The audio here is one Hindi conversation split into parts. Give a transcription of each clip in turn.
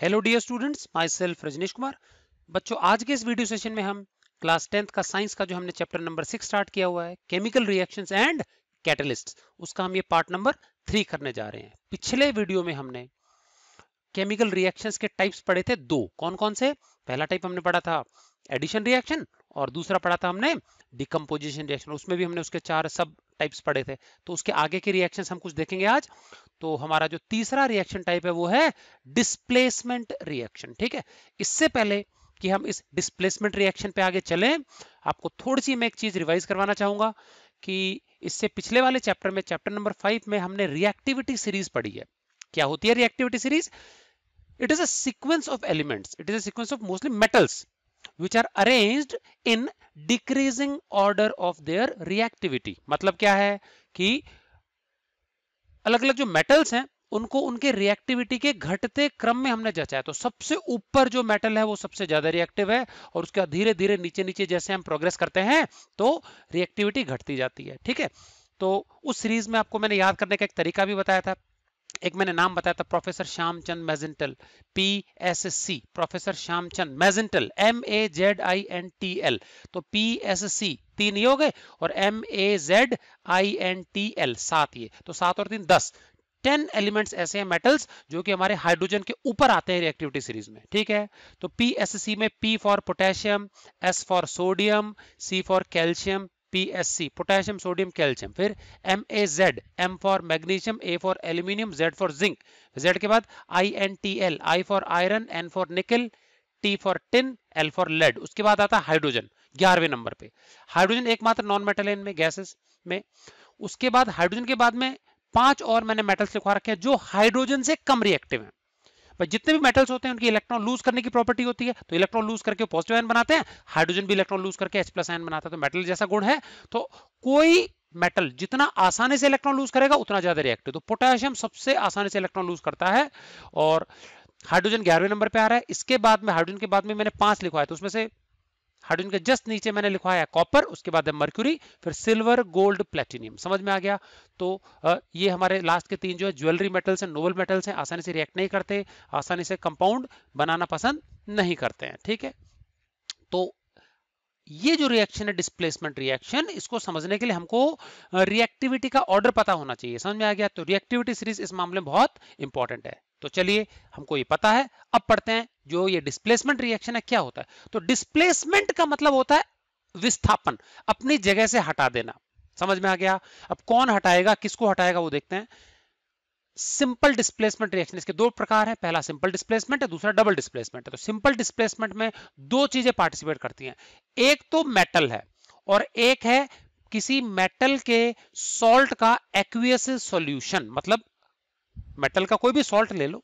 hello dear students myself Rajnish Kumar बच्चों आज के इस वीडियो सेशन में हम क्लास टेंथ का साइंस का जो हमने चैप्टर नंबर सिक्स स्टार्ट किया हुआ है केमिकल रिएक्शंस एंड कैटलिस्ट्स उसका हम ये पार्ट नंबर थ्री करने जा रहे हैं पिछले वीडियो में हमने केमिकल रिएक्शंस के टाइप्स पढ़े थे दो कौन कौन से पहला टाइप हमने पढ़ा था एडिशन रिएक्शन और दूसरा पढ़ा था हमने डिकम्पोजिशन रिएक्शन उसमें भी हमने उसके चार सब टाइप्स पढ़े थे तो उसके आगे के रिएक्शन हम कुछ देखेंगे आज तो हमारा जो तीसरा रिएक्शन टाइप है वो है डिस्प्लेसमेंट रिएक्शन ठीक है इससे पहले कि हम इस डिस्प्लेसमेंट रिएक्शन पे आगे चलें आपको थोड़ी सी मैं एक चीज रिवाइज करवाना चाहूंगा कि इससे पिछले वाले चैप्टर में चैप्टर नंबर फाइव में हमने रिएक्टिविटी सीरीज पढ़ी है क्या होती है reactivity series it is a sequence of elements it is a sequence of mostly metals which are arranged in decreasing order of their reactivity मतलब क्या है कि अलग अलग जो मेटल्स हैं उनको उनके रिएक्टिविटी के घटते क्रम में हमने जचा है तो सबसे ऊपर जो मेटल है वो सबसे ज्यादा रिएक्टिव है और उसके बाद धीरे धीरे नीचे नीचे जैसे हम प्रोग्रेस करते हैं तो रिएक्टिविटी घटती जाती है ठीक है तो उस सीरीज में आपको मैंने याद करने का एक तरीका भी बताया था एक मैंने नाम बताया था प्रोफेसर श्यामचंद मैजेंटल P S C professor Shyamchand मैजेंटल M A Z I N T L तो पी एस सी तीन ही हो गए और M A Z I N T L सात ये तो सात और तीन दस टेन एलिमेंट्स ऐसे हैं मेटल्स जो कि हमारे हाइड्रोजन के ऊपर आते हैं रिएक्टिविटी सीरीज में ठीक है तो पी एस सी में P for potassium S for sodium C for calcium PSC potassium sodium calcium फिर M A Z M for magnesium A for aluminium Z for zinc Z के बाद I N T L I for iron N for nickel T for tin L for lead उसके बाद आता है हाइड्रोजन ग्यारहवें नंबर पे हाइड्रोजन एकमात्र नॉन मेटल है इनमें गैसेस में उसके बाद हाइड्रोजन के बाद में पांच और मैंने मेटल्स लिखवा रखे हैं जो हाइड्रोजन से कम रिएक्टिव हैं भाई जितने भी मेटल्स होते हैं उनकी इलेक्ट्रॉन लूज करने की प्रॉपर्टी होती है तो इलेक्ट्रॉन लूज करके पॉजिटिव आयन बनाते हैं हाइड्रोजन भी इलेक्ट्रॉन लूज करके एच प्लस आयन बनाता है तो मेटल जैसा गुण है तो कोई मेटल जितना आसानी से इलेक्ट्रॉन लूज करेगा उतना ज्यादा रिएक्टिव तो पोटेशियम सबसे आसानी से इलेक्ट्रॉन लूज करता है और हाइड्रोजन ग्यारहवें नंबर पे आ रहा है इसके बाद में हाइड्रोजन के बाद में मैंने पांच लिखवाया तो उसमें से हाइड्रोजन के जस्ट नीचे मैंने लिखवाया कॉपर उसके बाद है मर्क्यूरी फिर सिल्वर गोल्ड प्लेटिनियम समझ में आ गया तो ये हमारे लास्ट के तीन जो है ज्वेलरी मेटल्स हैं नोबल मेटल्स हैं आसानी से रिएक्ट नहीं करते आसानी से कंपाउंड बनाना पसंद नहीं करते हैं ठीक है तो ये जो रिएक्शन है डिस्प्लेसमेंट रिएक्शन इसको समझने के लिए हमको रिएक्टिविटी का ऑर्डर पता होना चाहिए समझ में आ गया तो रिएक्टिविटी सीरीज इस मामले में बहुत इंपॉर्टेंट है तो चलिए हमको ये पता है अब पढ़ते हैं जो ये डिस्प्लेसमेंट रिएक्शन है क्या होता है तो डिस्प्लेसमेंट का मतलब होता है विस्थापन अपनी जगह से हटा देना समझ में आ गया अब कौन हटाएगा किसको हटाएगा वो देखते हैं सिंपल डिस्प्लेसमेंट रिएक्शन इसके दो प्रकार है पहला सिंपल डिस्प्लेसमेंट है दूसरा डबल डिस्प्लेसमेंट है तो सिंपल डिस्प्लेसमेंट में दो चीजें पार्टिसिपेट करती हैं एक तो मेटल है और एक है किसी मेटल के सॉल्ट का एक्वियस सॉल्यूशन मतलब मेटल का कोई भी सॉल्ट ले लो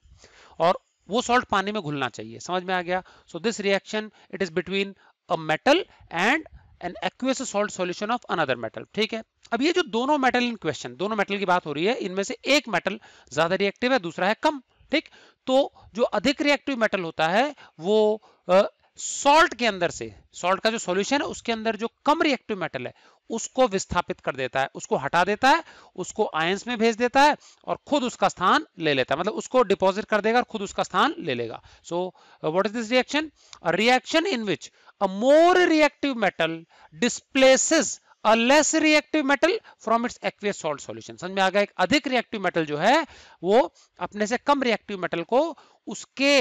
और वो सॉल्ट पानी में घुलना चाहिए समझ में आ गया so this reaction it is between a metal and an aqueous salt solution of another metal ठीक है अब ये जो दोनों मेटल इन क्वेश्चन दोनों मेटल की बात हो रही है इनमें से एक मेटल ज्यादा रिएक्टिव है दूसरा है कम ठीक तो जो अधिक रिएक्टिव मेटल होता है वो सॉल्ट के अंदर से सॉल्ट का जो सॉल्यूशन है उसके अंदर जो कम रिएक्टिव मेटल है उसको विस्थापित कर देता है उसको हटा देता है उसको आयंस में भेज देता है और खुद उसका स्थान ले लेता है मतलब उसको डिपॉजिट कर देगा और खुद उसका स्थान ले लेगा so what is this reaction reaction in which a more reactive metal displaces a less reactive metal from its aqueous salt solution समझ में आ गया एक अधिक रिएक्टिव मेटल जो है वो अपने से कम रिएक्टिव मेटल को उसके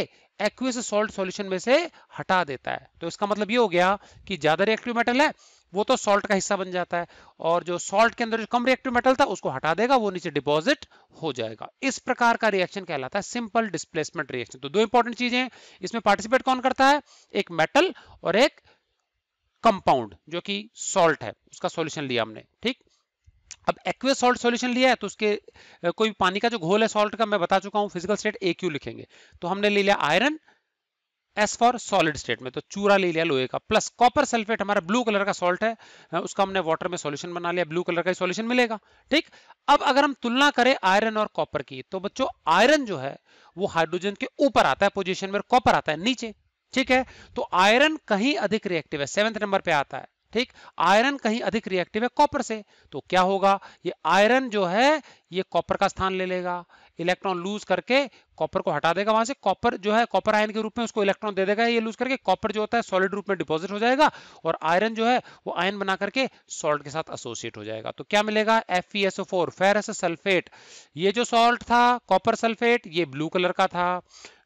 एक्वियस सॉल्ट सॉल्यूशन में से हटा देता है तो इसका मतलब ये हो गया कि ज्यादा रिएक्टिव मेटल है वो तो सॉल्ट का हिस्सा बन जाता है और जो सॉल्ट के अंदर जो कम रिएक्टिव मेटल था उसको हटा देगा वो नीचे डिपॉजिट हो जाएगा इस प्रकार का रिएक्शन कहलाता है सिंपल डिस्प्लेसमेंट रिएक्शन तो दो इंपॉर्टेंट चीजें इसमें पार्टिसिपेट कौन करता है एक मेटल और एक कंपाउंड जो कि सॉल्ट है उसका सॉल्यूशन लिया हमने ठीक अब एक्वे सॉल्ट सॉल्यूशन लिया है तो उसके कोई पानी का जो घोल है सॉल्ट का मैं बता चुका हूं फिजिकल स्टेट ए क्यू लिखेंगे तो हमने ले लिया iron S for solid state में तो चूरा ले लिया लोहे का प्लस कॉपर सल्फेट हमारा ब्लू कलर का सॉल्ट है उसका हमने वाटर में सॉल्यूशन बना लिया ब्लू कलर का ही सॉल्यूशन मिलेगा ठीक अब अगर हम तुलना करें आयरन और कॉपर की तो बच्चों आयरन जो है वो हाइड्रोजन के ऊपर आता है पोजीशन में कॉपर आता है नीचे ठीक है तो आयरन कहीं अधिक रिएक्टिव है सेवेंथ नंबर पे आता है ठीक आयरन कहीं अधिक रिएक्टिव है कॉपर से तो क्या होगा ये आयरन जो है ये कॉपर का स्थान ले लेगा इलेक्ट्रॉन लूज करके कॉपर को हटा देगा वहां से कॉपर जो है कॉपर आयन के रूप में उसको इलेक्ट्रॉन दे देगा ये लूज करके कॉपर जो होता है सॉलिड रूप में डिपॉजिट हो जाएगा और आयरन जो है वो आयन बना करके सॉल्ट के साथ एसोसिएट हो जाएगा तो क्या मिलेगा एफ ई फेरस सल्फेट ये जो सॉल्ट था कॉपर सल्फेट ये ब्लू कलर का था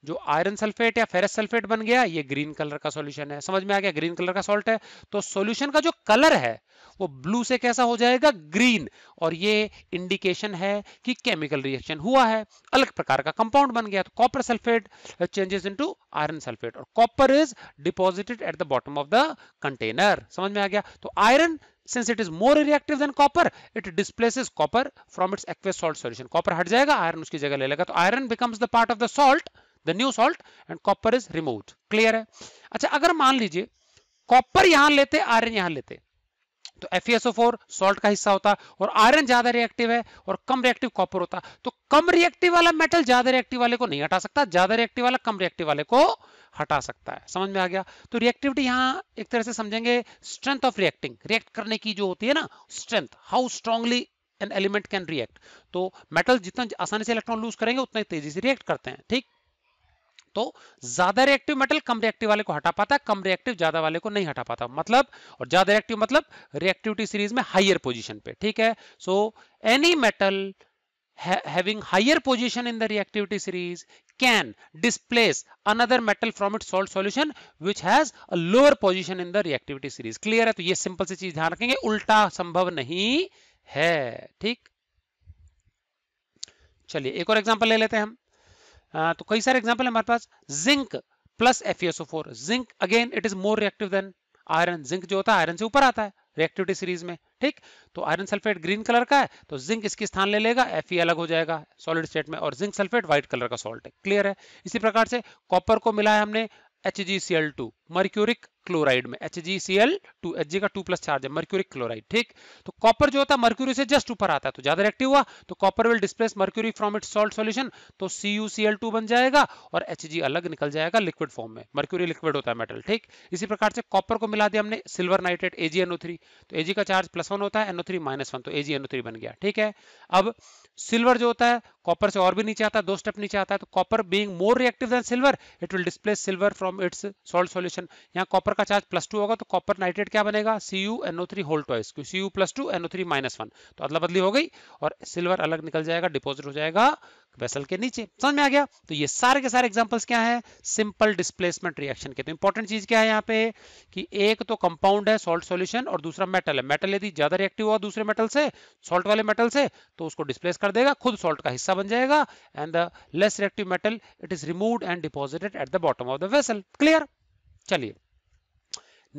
जो आयरन सल्फेट या फेरस सल्फेट बन गया ये ग्रीन कलर का सॉल्यूशन है समझ में आ गया ग्रीन कलर का सॉल्ट है तो सॉल्यूशन का जो कलर है वो ब्लू से कैसा हो जाएगा ग्रीन और ये इंडिकेशन है कि केमिकल रिएक्शन हुआ है अलग प्रकार का कंपाउंड बन बन गया तो copper sulphate changes into iron sulphate और copper is deposited at the bottom of the container समझ में आ गया तो iron since it is more reactive than copper it displaces copper from its aqueous salt solution copper हट जाएगा iron उसकी जगह ले लेगा तो iron becomes the part of the salt the new salt and copper is removed clear है अच्छा अगर मान लीजिए copper यहां लेते iron यहां लेते तो एफ सॉल्ट e का हिस्सा होता और आयरन ज्यादा रिएक्टिव है और कम रिएक्टिव कॉपर होता तो कम रिएक्टिव वाला मेटल ज्यादा रिएक्टिव वाले को नहीं हटा सकता ज्यादा रिएक्टिव वाला कम रिएक्टिव वाले को हटा सकता है समझ में आ गया तो रिएक्टिविटी यहाँ एक तरह से समझेंगे स्ट्रेंथ ऑफ रिएक्टिंग रिएक्ट करने की जो होती है ना strength how strongly an element can react तो मेटल जितना आसानी से इलेक्ट्रॉन लूज करेंगे उतना ही तेजी से रिएक्ट करते हैं ठीक तो ज्यादा रिएक्टिव मेटल कम रिएक्टिव वाले को हटा पाता है कम रिएक्टिव ज्यादा वाले को नहीं हटा पाता मतलब और ज्यादा रिएक्टिव मतलब रिएक्टिविटी सीरीज में हाइयर पोजिशन पे ठीक है so any metal having higher position in the reactivity series can displace another metal from it salt solution which has lower position in the reactivity series clear है तो ये सिंपल सी चीज ध्यान रखेंगे उल्टा संभव नहीं है ठीक चलिए एक और एग्जाम्पल ले लेते हैं हम Uh, तो कई सारे एग्जाम्पल हमारे पास zinc plus F zinc again it is more reactive than iron zinc जो होता है आयरन से ऊपर आता है रिएक्टिविटी सीरीज में ठीक तो आयरन सल्फेट ग्रीन कलर का है तो जिंक इसकी स्थान ले लेगा एफ अलग हो जाएगा सॉलिड स्टेट में और जिंक सल्फेट व्हाइट कलर का सॉल्ट है क्लियर है इसी प्रकार से कॉपर को मिला है हमने एच मर्क्यूरिक क्लोराइड में H G C L two H G का टू प्लस चार्ज है मर्क्यूरिक क्लोराइड ठीक तो कॉपर जो होता है मर्क्यूरी से जस्ट ऊपर आता है तो ज्यादा रिएक्टिव हुआ तो copper will displace mercury from its salt solution तो C U C L two बन जाएगा और एच जी अलग निकल जाएगा लिक्विड फॉर्म में मर्क्यूरी लिक्विड होता है मेटल ठीक इसी प्रकार से कॉपर को मिला दिया हमने सिल्वर नाइट्रेट एनओ थ्री तो एजी का चार्ज प्लस वन होता है एनओ थ्री माइनस वन तो एनओ थ्री बन गया ठीक है अब सिल्वर जो होता है कॉपर से और भी नीचे आता है दो स्टेप नीचे आता है तो copper being more reactive than silver it will displace silver from its salt solution question यहाँ कॉपर का चार्ज प्लस टू होगा तो कॉपर नाइट्रेट क्या बनेगा C U N O three whole twice क्यों C U plus two N O three minus one तो अदला बदली हो गई और सिल्वर अलग निकल जाएगा डिपोजिट हो जाएगा वेसल के नीचे समझ में आ गया तो ये सारे के सारे एग्जाम्पल्स क्या है सिंपल डिस्प्लेसमेंट रिएक्शन के तो इंपॉर्टेंट चीज क्या है यहाँ पे कि एक तो कंपाउंड है सॉल्ट सॉल्यूशन और दूसरा मेटल है मेटल यदि ज्यादा रिएक्टिव हुआ दूसरे मेटल से सॉल्ट वाले मेटल से तो उसको डिस्प्लेस कर देगा खुद सॉल्ट का हिस्सा बन जाएगा and the less reactive metal it is removed and deposited at the bottom of the vessel clear चलिए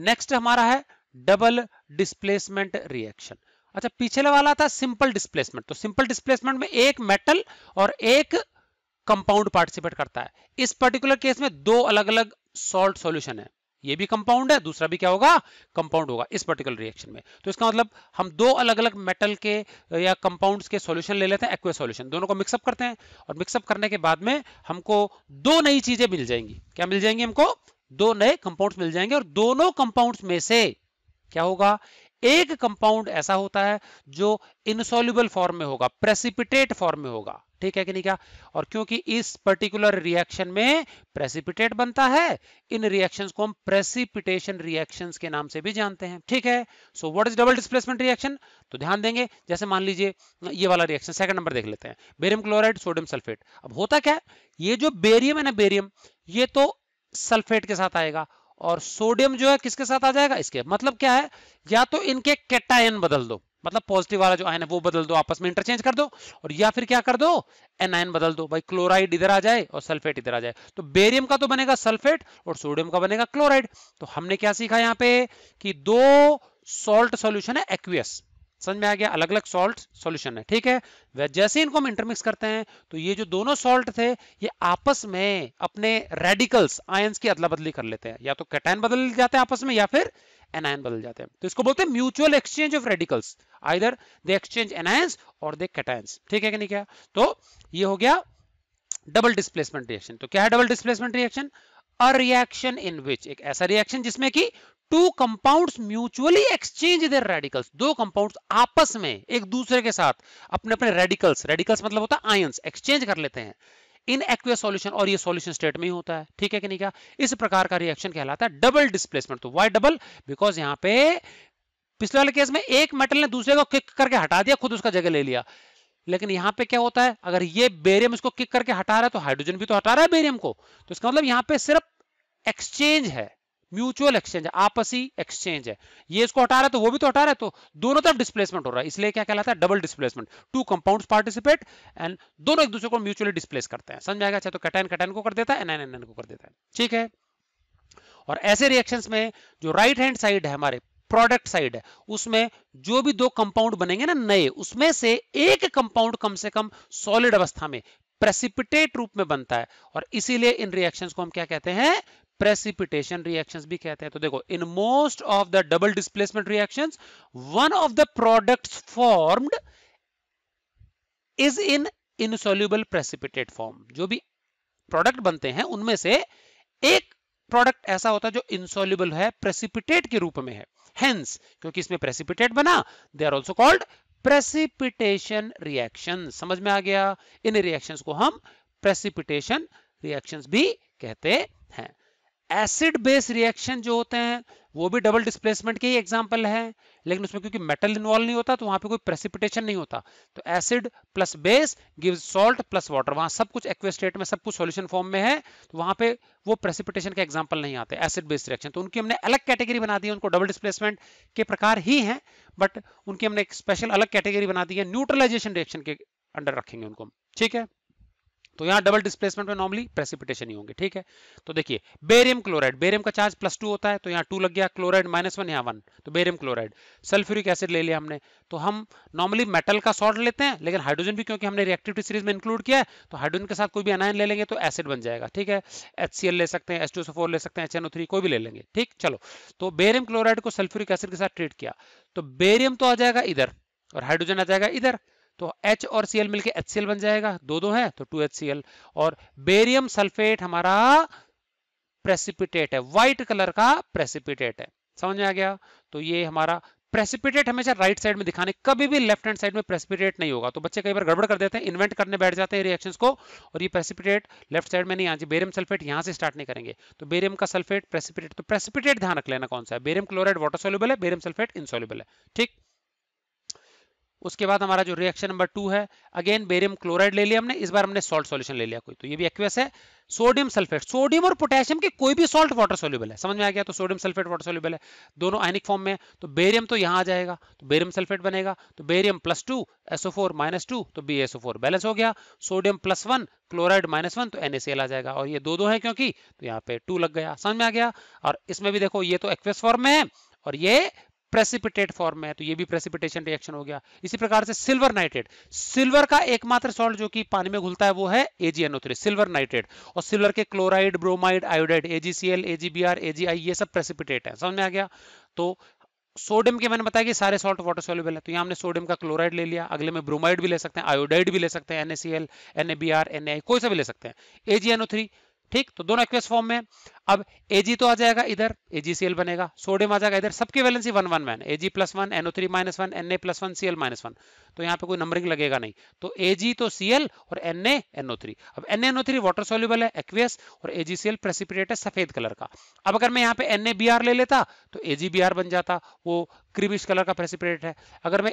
नेक्स्ट हमारा है डबल डिस्प्लेसमेंट रिएक्शन अच्छा पिछले वाला था सिंपल डिस्प्लेसमेंट तो सिंपल डिस्प्लेसमेंट में एक मेटल और एक कंपाउंड पार्टिसिपेट करता है इस पर्टिकुलर केस में दो अलग अलग सॉल्ट सॉल्यूशन है ये भी कंपाउंड है दूसरा भी क्या होगा कंपाउंड होगा इस पर्टिकुलर रिएक्शन में तो इसका मतलब हम दो अलग अलग मेटल के या कंपाउंड्स के सॉल्यूशन ले लेते हैं एक्वे सॉल्यूशन दोनों को मिक्सअप करते हैं और मिक्सअप करने के बाद में हमको दो नई चीजें मिल जाएंगी क्या मिल जाएंगी हमको दो नए कंपाउंड्स मिल जाएंगे और दोनों कंपाउंड्स में से क्या होगा एक कंपाउंड ऐसा होता है जो इनसोल्यूबल फॉर्म में होगा प्रेसिपिटेट फॉर्म में होगा ठीक है कि नहीं क्या और क्योंकि इस पर्टिकुलर रिएक्शन में प्रेसिपिटेट बनता है इन रिएक्शंस को हम प्रेसिपिटेशन रिएक्शंस के नाम से भी जानते हैं ठीक है so what is double displacement reaction तो ध्यान देंगे जैसे मान लीजिए ये वाला रिएक्शन सेकंड नंबर देख लेते हैं बेरियम क्लोराइड सोडियम सल्फेट अब होता क्या है ये जो बेरियम है ना बेरियम ये तो सल्फेट के साथ आएगा और सोडियम जो है किसके साथ आ जाएगा इसके मतलब क्या है या तो इनके कैटायन बदल दो मतलब पॉजिटिव वाला जो आयन है वो बदल दो आपस में इंटरचेंज कर दो और या फिर क्या कर दो एनआईन बदल दो भाई क्लोराइड इधर आ जाए और सल्फेट इधर आ जाए तो बेरियम का तो बनेगा सल्फेट और सोडियम का बनेगा क्लोराइड तो हमने क्या सीखा यहां पे कि दो सॉल्ट सॉल्यूशन है एक्वियस समझ में आ गया अलग अलग सॉल्ट सॉल्यूशन है ठीक है जैसे इनको हम इंटरमिक्स करते हैं तो ये जो दोनों सॉल्ट थे ये आपस में अपने रेडिकल्स आयंस की अदला बदली कर लेते हैं या तो कैटाइन बदल जाते हैं आपस में या फिर एनायन बदल जाते हैं तो इसको बोलते हैं mutual exchange of radicals either they exchange anions और दे कैटायंस ठीक है कि नहीं क्या तो ये हो गया डबल डिस्प्लेसमेंट रिएक्शन तो क्या है double displacement reaction a reaction in which एक ऐसा रिएक्शन जिसमें कि two compounds mutually exchange their radicals दो कंपाउंड्स आपस में एक दूसरे के साथ अपने अपने रेडिकल्स रेडिकल्स मतलब होता है आयंस एक्सचेंज कर लेते हैं इन एक्वियस सॉल्यूशन और ये सॉल्यूशन स्टेट में ही होता है ठीक है कि नहीं क्या इस प्रकार का रिएक्शन कहलाता है डबल डिस्प्लेसमेंट तो वाई डबल बिकॉज यहाँ पे पिछले वाले केस में एक मेटल ने दूसरे को किक करके हटा दिया खुद उसका जगह ले लिया लेकिन यहाँ पे क्या होता है अगर ये बेरियम इसको किक करके हटा रहा है तो हाइड्रोजन भी तो हटा रहा है बेरियम को तो इसका मतलब यहाँ पे सिर्फ एक्सचेंज है म्यूचुअल एक्सचेंज आपसी एक्सचेंज है ये इसको हटा रहा है तो वो भी तो हटा रहा है तो दोनों तरफ डिस्प्लेसमेंट हो रहा है इसलिए क्या कहलाता है double displacement two compound participate and दोनों एक दूसरे को म्यूचुअली डिस्प्लेस करते हैं समझ आएगा चाहे अच्छा, तो कैटाइन कैटाइन को कर देता है एन एनआईन को कर देता है ठीक है और ऐसे रिएक्शन में जो राइट हैंड साइड है हमारे प्रोडक्ट साइड है उसमें जो भी दो कंपाउंड बनेंगे ना नए उसमें से एक कंपाउंड कम से कम सॉलिड अवस्था में प्रेसिपिटेट रूप में बनता है और इसीलिए इन रिएक्शंस को हम क्या कहते हैं प्रेसिपिटेशन रिएक्शन भी कहते हैं तो देखो in most of the double displacement reaction one of the product formed is in insoluble precipitate form जो भी प्रोडक्ट बनते हैं उनमें से एक प्रोडक्ट ऐसा होता है जो इनसोल्यूबल है प्रेसिपिटेट के रूप में है हेंस क्योंकि इसमें प्रेसिपिटेट बना they are also called precipitation reaction समझ में आ गया इन रिएक्शन को हम प्रेसिपिटेशन रिएक्शन भी कहते हैं एसिड बेस रिएक्शन जो होते हैं वो भी डबल डिस्प्लेसमेंट के ही एग्जाम्पल है लेकिन उसमें क्योंकि मेटल इन्वॉल्व नहीं होता तो वहां पे कोई प्रेसिपिटेशन नहीं होता तो acid plus base gives salt plus water वहां सब कुछ एक्वेस्टेट में सब कुछ सॉल्यूशन फॉर्म में है तो वहां पे वो प्रेसिपिटेशन के एग्जाम्पल नहीं आते एसिड बेस रिएक्शन तो उनकी हमने अलग कैटेगरी बना दी उनको डबल डिस्प्लेसमेंट के प्रकार ही है बट उनकी हमने एक स्पेशल अलग कैटेगरी बना दी है न्यूट्रलाइजेशन रिएक्शन के अंडर रखेंगे उनको ठीक है तो यहाँ डबल डिस्प्लेसमेंट में नॉर्मली प्रेसिपिटेशन ही होंगे ठीक है तो देखिए बेरियम क्लोराइड बेरियम का चार्ज प्लस टू होता है तो यहाँ टू लग गया क्लोराइड माइनस वन यहाँ वन तो बेरियम क्लोराइड सल्फ्यूरिक एसिड ले लिया हमने तो हम नॉर्मली मेटल का सॉल्ट लेते हैं लेकिन हाइड्रोजन भी क्योंकि हमने रिएक्टिविटी सीरीज में इंक्लूड किया है तो हाइड्रोजन के साथ कोई भी अनायन ले लेंगे तो एसिड बन जाएगा ठीक है एच ले सकते हैं फोर ले सकते हैं एच कोई भी ले लेंगे ठीक चलो तो बेरियम क्लोराइड को सल्फ्यूरिक एसिड के साथ ट्रीट किया तो बेरियम तो आ जाएगा इधर और हाइड्रोजन आ जाएगा इधर तो H और Cl मिलके HCl बन जाएगा दो दो तो है तो 2HCl और बेरियम सल्फेट हमारा प्रेसिपिटेट है व्हाइट कलर का प्रेसिपिटेट है समझ में आ गया तो ये हमारा प्रेसिपिटेट हमेशा राइट साइड में दिखाने कभी भी लेफ्ट हैंड साइड में प्रेसिपिटेट नहीं होगा तो बच्चे कई बार गड़बड़ कर देते हैं इन्वेंट करने बैठ जाते हैं रिएक्शन को और ये प्रेसिपिटेट लेफ्ट साइड में नहीं आज बेरियम सल्फेट यहां से स्टार्ट नहीं करेंगे तो बेरियम का सल्फेट प्रेसिपिटेट तो प्रेसिपिटेट ध्यान रख लेना कौन सा है बेरियम क्लोराइड वाटर सोल्यूबल है बेरियम सल्फेट इनसोल्यूबल है ठीक उसके बाद हमारा जो रिएक्शन नंबर टू है अगेन बेरियम क्लोराइड ले लिया हमने इस बार हमने सॉल्ट सॉल्यूशन ले लिया कोई तो ये भी एक्वेस है सोडियम सल्फेट सोडियम और पोटेशियम के कोई भी सॉल्ट वाटर सोल्यूबल है समझ में आ गया तो सोडियम सल्फेट वाटर सोल्यूबल है दोनों आइनिक फॉर्म में तो बेरियम तो यहां आ जाएगा तो बेरियम सल्फेट बनेगा तो barium plus two SO four minus two तो बी एसओ फोर बैलेंस हो गया sodium plus one chloride minus one तो एनएसएल आ जाएगा और ये दो दो है क्योंकि तो यहाँ पे टू लग गया समझ में आ गया और इसमें भी देखो ये तो एक्वेस फॉर्म में है और ये प्रेसिपिटेट फॉर्म में है तो ये भी प्रेसिपिटेशन रिएक्शन हो गया इसी प्रकार से सिल्वर नाइट्रेट सिल्वर का एकमात्र सॉल्ट जो कि पानी में घुलता है वो है एजीएनओ सिल्वर नाइट्रेट और सिल्वर के chloride bromide iodide AgCl AgBr AgI ये सब प्रेसिपिटेट है समझ में आ गया तो सोडियम के मैंने बताया कि सारे सॉल्ट वाटर सोल्यूबल है तो यहाँ हमने सोडियम का क्लोराइड ले लिया अगले में ब्रोमाइड भी ले सकते हैं आयोडाइड भी ले सकते हैं एनएसीएल एनएबीआर एनएआई कोई सा भी ले सकते हैं एजीएनओ थ्री ठीक तो दोनों एक्वेस फॉर्म में अब एजी तो आ जाएगा इधर एजीसीएल बनेगा सोडियम आ जाएगा इधर सबकी वैलेंसी वन वन में Ag plus one NO three minus one N A plus one C L minus one तो यहाँ पे कोई नंबरिंग लगेगा नहीं तो एजी तो सी एल और एन ए एनओ थ्री अब N NO three water soluble है एक्वेस और एजीसीएल प्रेसिपिटेट है सफेद कलर का अब अगर मैं यहाँ पे एन ए बी आर ले लेता तो एजी बी आर बन जाता वो क्रीमिश कलर का प्रेसिपिटेट है अगर मैं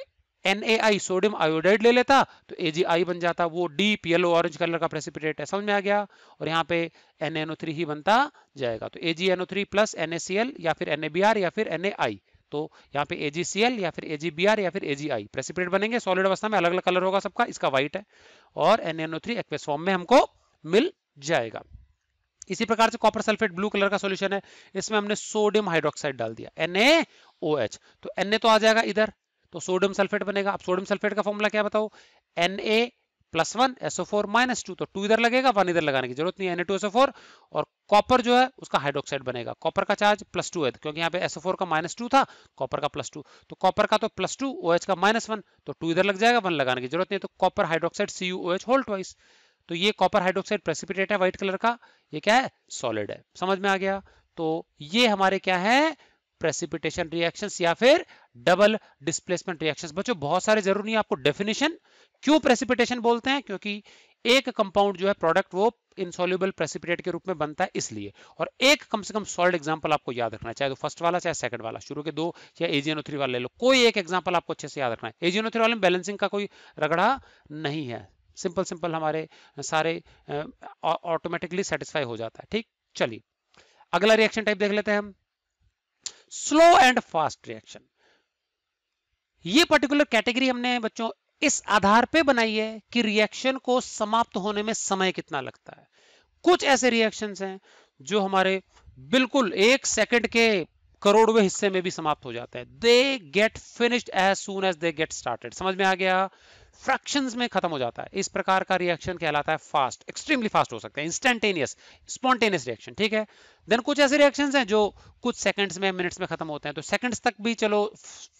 एन सोडियम आयोडाइड ले लेता तो ए बन जाता वो डीप येलो ऑरेंज कलर का प्रेसिपिटेट है समझ में आ गया और यहाँ पे एन ही बनता जाएगा तो ए प्लस एन या फिर एन या फिर एन तो यहाँ पे AgCl या फिर AgBr या फिर AgI प्रेसिपिटेट बनेंगे सॉलिड अवस्था में अलग अलग कलर होगा सबका इसका व्हाइट है और NaNO3 एक्वेस फॉर्म में हमको मिल जाएगा इसी प्रकार से कॉपर सल्फेट ब्लू कलर का सॉल्यूशन है इसमें हमने सोडियम हाइड्रोक्साइड डाल दिया NaOH तो Na तो आ जाएगा इधर तो सोडियम सल्फेट बनेगा अब सोडियम सल्फेट का फॉर्मूला क्या बताओ N A plus one SO four minus two तो टू इधर लगेगा वन इधर लगाने की जरूरत नहीं है NA2SO4 और कॉपर जो है उसका हाइड्रोक्साइड बनेगा कॉपर का चार्ज प्लस टू है तो क्योंकि यहाँ पे एसओ फोर का माइनस टू था कॉपर का प्लस टू तो कॉपर का तो प्लस टू ओ एच का माइनस वन तो टू इधर लग जाएगा वन लगाने की जरूरत नहीं तो copper hydroxide C U O H hold twice तो ये कॉपर हाइड्रोक्साइड प्रेसिपिटेट है व्हाइट कलर का ये क्या है सॉलिड है समझ में आ गया तो ये हमारे क्या है प्रेसिपिटेशन रिएक्शन या फिर डबल डिस्प्लेसमेंट रिएक्शन बच्चों बहुत सारे जरूरी है आपको डेफिनेशन क्यों प्रेसिपिटेशन बोलते हैं क्योंकि एक कंपाउंड जो है प्रोडक्ट वो इनसोल्यूबल प्रेसिपिटेट के रूप में बनता है इसलिए और एक कम से कम सॉल्ड एग्जांपल आपको याद रखना है चाहे तो फर्स्ट वाला चाहे सेकंड वाला शुरू के दो या एजीएनओ थ्री वाला ले लो कोई एक एग्जांपल आपको अच्छे से याद रखना है एजीएनओ थ्री वाले में बैलेंसिंग का कोई रगड़ा नहीं है सिंपल सिंपल हमारे सारे ऑटोमेटिकली सेटिस्फाई हो जाता है ठीक चलिए अगला रिएक्शन टाइप देख लेते हैं हम स्लो एंड फास्ट रिएक्शन ये पर्टिकुलर कैटेगरी हमने बच्चों इस आधार पे बनाई है कि रिएक्शन को समाप्त होने में समय कितना लगता है कुछ ऐसे रिएक्शंस हैं जो हमारे बिल्कुल एक सेकंड के करोड़वें हिस्से में भी समाप्त हो जाता है they get finished as soon as they get started समझ में आ गया फ्रैक्शन में खत्म हो जाता है इस प्रकार का रिएक्शन कहलाता है फास्ट एक्सट्रीमली फास्ट हो सकता है इंस्टेंटेनियस स्पॉन्टेनियस रिएक्शन ठीक है देन कुछ ऐसे रिएक्शन हैं जो कुछ सेकंड्स में मिनट्स में खत्म होते हैं तो सेकंड्स तक भी चलो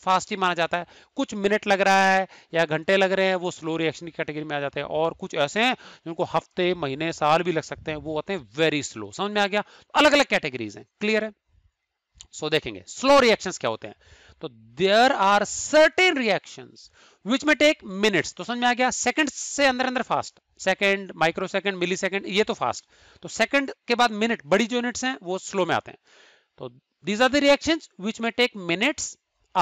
फास्ट ही माना जाता है कुछ मिनट लग रहा है या घंटे लग रहे हैं वो स्लो रिएक्शन की कैटेगरी में आ जाते हैं और कुछ ऐसे हैं जिनको हफ्ते महीने साल भी लग सकते हैं वो होते हैं वेरी स्लो समझ में आ गया अलग अलग कैटेगरीज हैं क्लियर है सो देखेंगे स्लो रिएक्शंस क्या होते हैं तो there are certain reactions which में टेक मिनट्स तो समझ में आ गया सेकंड से अंदर अंदर fast second microsecond millisecond ये तो फास्ट तो सेकंड के बाद मिनट बड़ी जो यूनिट्स हैं वो स्लो में आते हैं तो these are the reactions which में टेक मिनट्स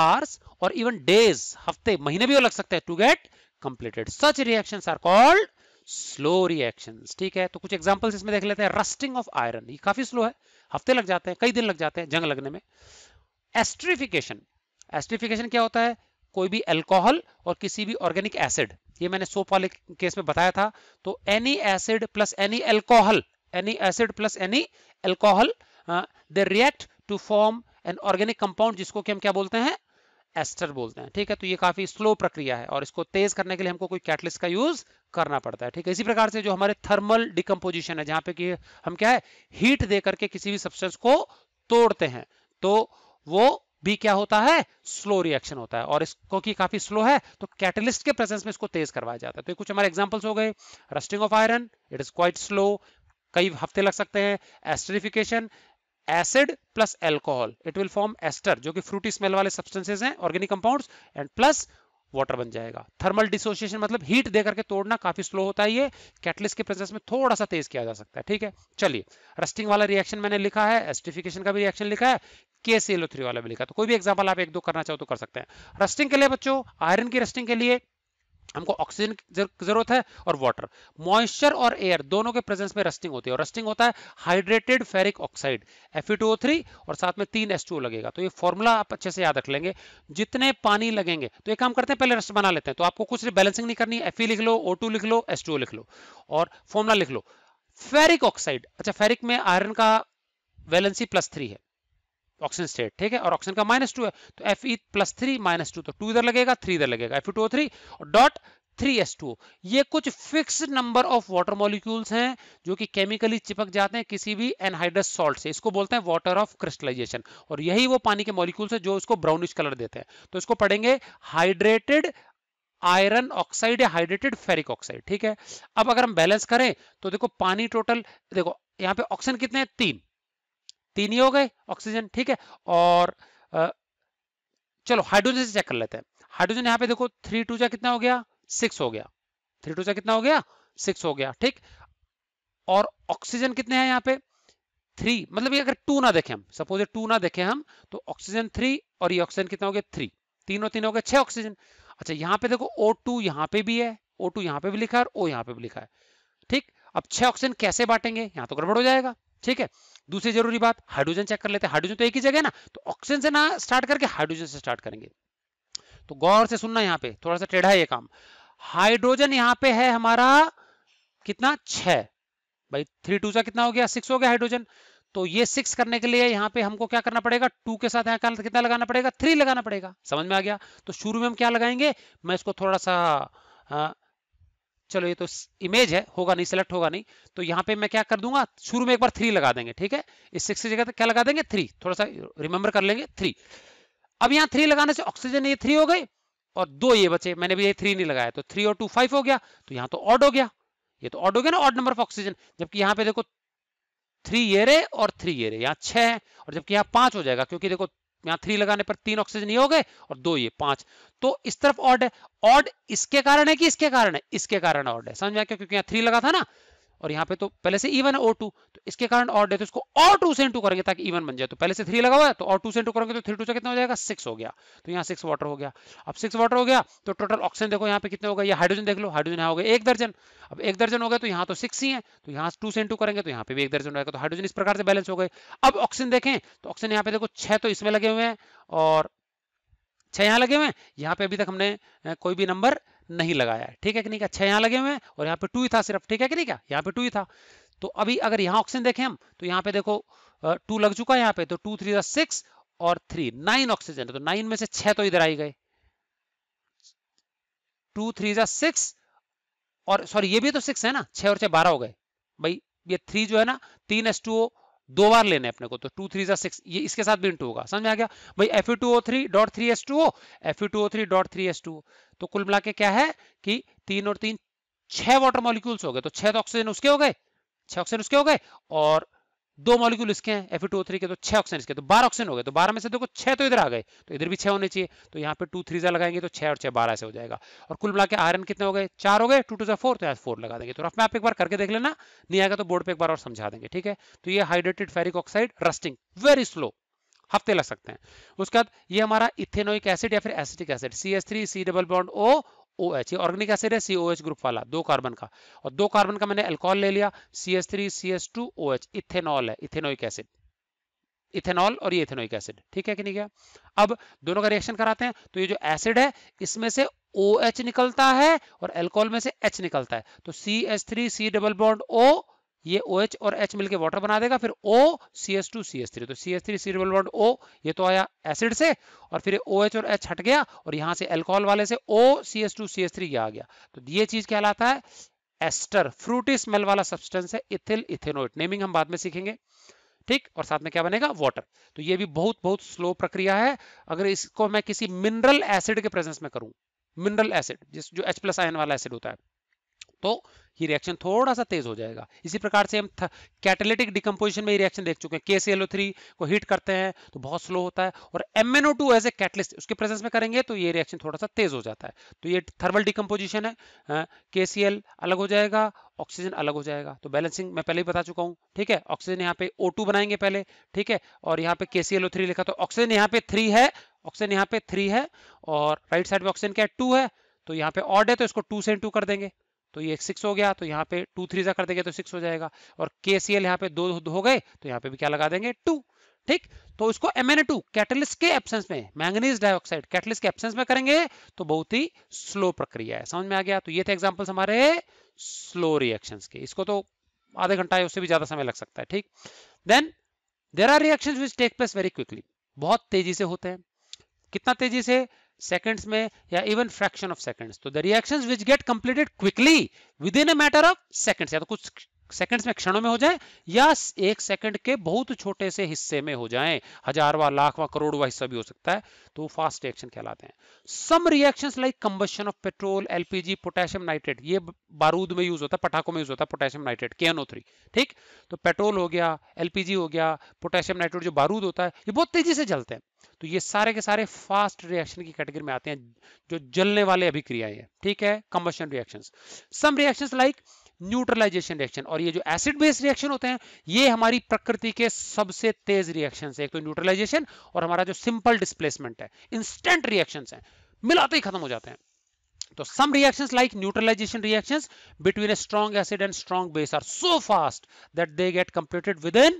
आवर्स और इवन डेज हफ्ते महीने भी लग सकते हैं to get completed such reaction are called slow reaction ठीक है तो कुछ एग्जाम्पल्स इसमें देख लेते हैं रस्टिंग ऑफ आयरन ये काफी स्लो है हफ्ते लग जाते हैं कई दिन लग जाते हैं जंग लगने में एस्ट्रीफिकेशन एस्ट्रीफिकेशन क्या होता है कोई भी अल्कोहल और किसी भी ऑर्गेनिक एसिड ये मैंने सोप वाले केस में बताया था तो any acid plus any alcohol any acid plus any alcohol they react to form an organic compound जिसको कि हम क्या बोलते हैं एस्टर बोलते हैं ठीक है तो ये काफी स्लो प्रक्रिया है और इसको तेज करने के लिए हमको कोई कैटलिस्ट का यूज करना पड़ता है ठीक है इसी प्रकार से जो हमारे थर्मल डिकम्पोजिशन है जहां पे कि हम क्या है हीट दे करके किसी भी सब्सटेंस को तोड़ते हैं तो वो भी क्या होता है स्लो रिएक्शन होता है और इसको की काफी स्लो है तो कैटलिस्ट के प्रेजेंस में इसको तेज करवाया जाता है तो ये कुछ हमारे एग्जाम्पल्स हो गए rusting of iron it is quite slow कई हफ्ते लग सकते हैं esterification acid plus alcohol it will form ester जो कि फ्रूटी स्मेल वाले सब्सटेंसेज हैं organic compounds and plus water बन जाएगा थर्मल डिसोसिएशन मतलब हीट दे करके तोड़ना काफी स्लो होता है ये कैटलिस्ट के प्रोसेस में थोड़ा सा तेज किया जा सकता है ठीक है चलिए रस्टिंग वाला रिएक्शन मैंने लिखा है एस्टिफिकेशन का भी रिएक्शन लिखा है के सी एल ओ थ्री वाला भी लिखा तो कोई भी एग्जाम्पल आप एक दो करना चाहो तो कर सकते हैं रस्टिंग के लिए बच्चों आयरन की रस्टिंग के लिए हमको ऑक्सीजन की जरूरत है और वाटर मॉइस्चर और एयर दोनों के प्रेजेंस में रस्टिंग होती है और रस्टिंग होता है हाइड्रेटेड फेरिक ऑक्साइड एफ और साथ में तीन एस लगेगा तो ये फॉर्मूला आप अच्छे से याद रख लेंगे जितने पानी लगेंगे तो एक काम करते हैं पहले रस्ट बना लेते हैं तो आपको कुछ बैलेंसिंग नहीं करनी एफ लिख लो ओ लिख लो एस लिख लो और फॉर्मूला लिख लो फेरिक ऑक्साइड अच्छा फेरिक में आयरन का वैलेंसी प्लस थ्री है ऑक्सीजन स्टेट ठीक है और ऑक्सीजन का माइनस टू है तो F E plus three minus two तो टू इधर लगेगा थ्री इधर लगेगा एफ टू थ्री और डॉट थ्री एस टू ये कुछ fix number of water molecules हैं जो कि केमिकली चिपक जाते हैं किसी भी एनहाइड्रस सॉल्ट से इसको बोलते हैं वाटर ऑफ क्रिस्टलाइजेशन और यही वो पानी के मॉलिक्यूल्स है जो इसको ब्राउनिश कलर देते हैं तो इसको पढ़ेंगे हाइड्रेटेड आयरन ऑक्साइड या हाइड्रेटेड फेरिक ऑक्साइड ठीक है अब अगर हम बैलेंस करें तो देखो पानी टोटल देखो यहाँ पे ऑक्सीजन कितने हैं तीन तीन ही हो गए ऑक्सीजन ठीक है और चलो हाइड्रोजन से चेक कर लेते हैं हाइड्रोजन यहाँ पे देखो थ्री टू जा कितना हो गया सिक्स हो गया थ्री टू जा कितना हो गया सिक्स हो गया ठीक और ऑक्सीजन कितने हैं यहाँ पे थ्री मतलब ये अगर टू ना देखें हम सपोज टू ना देखें हम तो ऑक्सीजन थ्री और ये ऑक्सीजन कितना हो गया थ्री तीनों तीन हो गए छह ऑक्सीजन अच्छा यहाँ पे देखो ओ टू यहाँ पे भी है ओ टू यहाँ पे भी लिखा है और ओ यहाँ पे भी लिखा है ठीक अब छह ऑक्सीजन कैसे बांटेंगे यहाँ तो गड़बड़ हो जाएगा ठीक है दूसरी जरूरी बात हाइड्रोजन चेक कर लेते हैं हाइड्रोजन तो एक ही जगह है ना तो ऑक्सीजन से ना स्टार्ट करके हाइड्रोजन से स्टार्ट करेंगे तो गौर से सुनना यहाँ पे थोड़ा सा टेढ़ा है ये काम हाइड्रोजन यहाँ पे है हमारा कितना छ भाई थ्री टू सा कितना हो गया सिक्स हो गया हाइड्रोजन तो ये सिक्स करने के लिए यहाँ पे हमको क्या करना पड़ेगा टू के साथ यहाँ कितना लगाना पड़ेगा थ्री लगाना पड़ेगा समझ में आ गया तो शुरू में हम क्या लगाएंगे मैं इसको थोड़ा सा हाँ, चलो ये तो इमेज है होगा नहीं सेलेक्ट होगा नहीं तो यहाँ पे मैं क्या कर दूंगा शुरू में एक बार थ्री लगा देंगे ठीक है इस सिक्स की जगह तो क्या लगा देंगे थ्री थोड़ा सा रिमेंबर कर लेंगे थ्री अब यहाँ थ्री लगाने से ऑक्सीजन ये थ्री हो गई और दो ये बचे मैंने भी ये थ्री नहीं लगाया तो थ्री और टू फाइव हो गया तो यहाँ तो ऑड हो गया ये तो ऑड हो गया ना ऑड नंबर ऑफ ऑक्सीजन जबकि यहाँ पे देखो थ्री ये रे और थ्री ये रे यहाँ छह है और जबकि यहाँ पांच हो जाएगा क्योंकि देखो यहाँ थ्री लगाने पर तीन ऑक्सीजन ये हो गए और दो ये पांच तो इस तरफ ऑड है ऑड इसके कारण है कि इसके कारण है इसके कारण ऑड है समझ में आया क्योंकि यहाँ थ्री लगा था ना और यहाँ पे तो पहले से इवन है ओ टू तो इसके कारण ऑड है तो इसको और टू से टू करेंगे ताकि इवन बन जाए तो पहले से थ्री लगा हुआ है तो और टू से टू करेंगे तो थ्री टू से कितना हो जाएगा सिक्स हो गया तो यहाँ सिक्स वाटर हो गया अब सिक्स वाटर हो गया तो टोटल ऑक्सीजन देखो यहाँ पे कितने हो गए या हाइड्रोजन देख लो हाइड्रोजन यहाँ हो गया एक दर्जन अब एक दर्जन हो गया तो यहाँ तो सिक्स ही है तो यहाँ टू से टू करेंगे तो यहाँ पे भी एक दर्जन रहेगा तो हाइड्रोजन इस प्रकार से बैलेंस हो गए अब ऑक्सीजन देखें तो ऑक्सीजन यहाँ पे देखो छह तो इसमें लगे हुए हैं और छह यहाँ लगे हुए हैं यहाँ पे अभी तक हमने कोई भी नंबर नहीं लगाया है ठीक है कि नहीं क्या छह यहाँ लगे हुए हैं और यहाँ पे टू ही था सिर्फ ठीक है कि नहीं क्या यहाँ पे टू ही था तो अभी अगर यहाँ ऑक्सीजन देखें हम तो यहाँ पे देखो टू लग चुका है यहाँ पे तो टू थ्री था सिक्स और थ्री नाइन ऑक्सीजन तो नाइन में से छह तो इधर आई गए टू थ्री जा सिक्स और सॉरी ये भी तो सिक्स है ना छह और छह बारह हो गए भाई ये थ्री जो है ना तीन एस टू ओ दो बार लेने अपने को तो टू थ्री जो सिक्स ये इसके साथ भी इंटू होगा समझ में आ गया भाई F U two O three dot three S two O F U two O three dot three S two तो कुल मिला के क्या है कि तीन और तीन छह वाटर मॉलिक्यूल्स हो गए तो छह तो ऑक्सीजन उसके हो गए छह ऑक्सीजन उसके हो गए और दो मॉलिक्यूल इसके हैं एफ टू थ्री के तो छह ऑक्सीजन इसके तो बारह ऑक्सीजन हो गए तो बारह में से देखो छह तो इधर आ गए तो इधर भी छह होने चाहिए तो यहाँ पे टू थ्री जा लगाएंगे तो छह और छह बारह से हो जाएगा और कुल मिला के आयरन कितने हो गए चार हो गए टू टू फोर तो यहाँ फोर लगा देंगे तो रफ में आप एक बार करके देख लेना नहीं आएगा तो बोर्ड पर एक बार और समझा देंगे ठीक है तो ये hydrated ferric oxide rusting very slow हफ्ते लग सकते हैं उसके बाद ये हमारा इथेनोइक एसिड या फिर acetic acid C S three C double bond O O H ये ऑर्गेनिक एसिड है सी ओ एच ग्रुप वाला दो कार्बन का और दो कार्बन का मैंने एल्कोहल ले लिया C S three C S two O H ethanol है इथेनोइक एसिड इथेनॉल और ये इथेनोइक एसिड ठीक है कि नहीं क्या अब दोनों का रिएक्शन कराते हैं तो ये जो एसिड है इसमें से ओ एच निकलता है और एल्कोहल में से एच निकलता है तो C S three C double bond O ये ओ OH और H मिलके वाटर बना देगा फिर O C S two C S three तो C S three C double bond O ये तो आया एसिड से और फिर ओ OH और एच हट गया और यहां से एल्कोहल वाले से O C S two C S three आ गया तो ये चीज कहलाता है एस्टर फ्रूटी स्मेल वाला सब्सटेंस है इथिल इथेनोइट नेमिंग हम बाद में सीखेंगे ठीक और साथ में क्या बनेगा वाटर तो ये भी बहुत बहुत स्लो प्रक्रिया है अगर इसको मैं किसी मिनरल एसिड के प्रेजेंस में करूं मिनरल एसिड जिस जो H प्लस आयन वाला एसिड होता है तो ये रिएक्शन थोड़ा सा तेज हो जाएगा इसी प्रकार से हम कैटेलिटिक डिकम्पोजिशन में रिएक्शन देख चुके हैं K C L O three को हीट करते हैं तो बहुत स्लो होता है और M N O two as a catalyst उसके प्रेजेंस में करेंगे तो ये रिएक्शन थोड़ा सा तेज हो जाता है तो ये थर्मल डिकम्पोजिशन है के सी एल अलग हो जाएगा ऑक्सीजन अलग हो जाएगा तो बैलेंसिंग मैं पहले ही बता चुका हूँ ठीक है ऑक्सीजन यहाँ पे ओ टू बनाएंगे पहले ठीक है और यहाँ पे के सी एल ओ थ्री लिखा तो ऑक्सीजन यहाँ पे थ्री है ऑक्सीजन यहाँ पे थ्री है और राइट साइड में ऑक्सीजन क्या है टू है तो यहाँ पे ऑड है तो इसको टू से इंटू कर देंगे तो ये सिक्स हो गया तो यहाँ पे टू थ्री सा कर देंगे तो सिक्स हो जाएगा और के सी एल यहाँ पे दो हो गए तो यहाँ पे भी क्या लगा देंगे टू ठीक तो इसको टू कैटलिस्ट के एब्सेंस में मैंगनीज डाइऑक्साइड कैटलिस्ट के एब्सेंस में करेंगे तो बहुत ही स्लो प्रक्रिया है समझ में आ गया तो ये थे एग्जाम्पल हमारे स्लो रिएक्शन के इसको तो आधे घंटा उससे भी ज्यादा समय लग सकता है ठीक then there are reaction which take place very quickly बहुत तेजी से होते हैं कितना तेजी से सेकंड्स में या इवन फ्रैक्शन ऑफ सेकेंड्स तो the reaction which get completed quickly within a matter of seconds या तो कुछ सेकंड्स में क्षणों में हो जाए या एक सेकंड के बहुत छोटे से हिस्से में हो जाए हजारवा लाखवा करोड़वा हिस्सा भी हो सकता है तो फास्ट रिएक्शन कहलाते हैं some reactions like combustion of petrol LPG potassium nitrate ये बारूद में यूज होता है पटाखों में यूज होता है पोटेशियम नाइट्रेट के ठीक तो पेट्रोल हो गया एलपीजी हो गया पोटेशियम नाइट्रेट जो बारूद होता है ये बहुत तेजी से जलते हैं तो ये सारे के सारे फास्ट रिएक्शन की कैटेगरी में आते हैं जो जलने वाले अभिक्रियाएं हैं ठीक है combustion reaction some reaction like like neutralisation reaction और ये जो एसिड बेस रिएक्शन होते हैं ये हमारी प्रकृति के सबसे तेज रिएक्शन है एक तो न्यूट्रलाइजेशन और हमारा जो सिंपल डिस्प्लेसमेंट है इंस्टेंट रिएक्शन है मिलाते ही खत्म हो जाते हैं तो some reaction like neutralisation reaction between a strong acid and strong base are so fast that they get completed within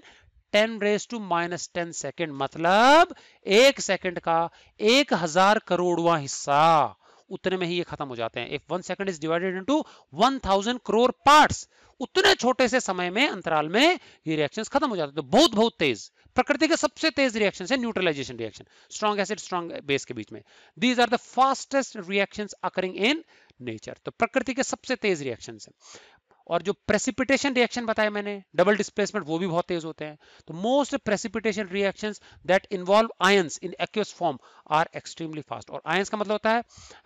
10 raise to minus ten second मतलब एक सेकेंड का एक हजार करोड़वा हिस्सा उतने में ही ये खत्म हो जाते हैं if one second is divided into 1000 crore parts उतने छोटे से समय में अंतराल में ये रिएक्शंस खत्म हो जाते हैं तो बहुत बहुत तेज प्रकृति के सबसे तेज रिएक्शन है neutralisation reaction strong acid strong base के बीच में these are the fastest reaction occurring in nature तो प्रकृति के सबसे तेज रिएक्शन है और जो प्रेसिपिटेशन रिएक्शन बताया मैंने डबल डिस्प्लेसमेंट वो भी बहुत तेज होते हैं तो most precipitation reactions that involve ions in aqueous form are extremely fast और आयंस का मतलब होता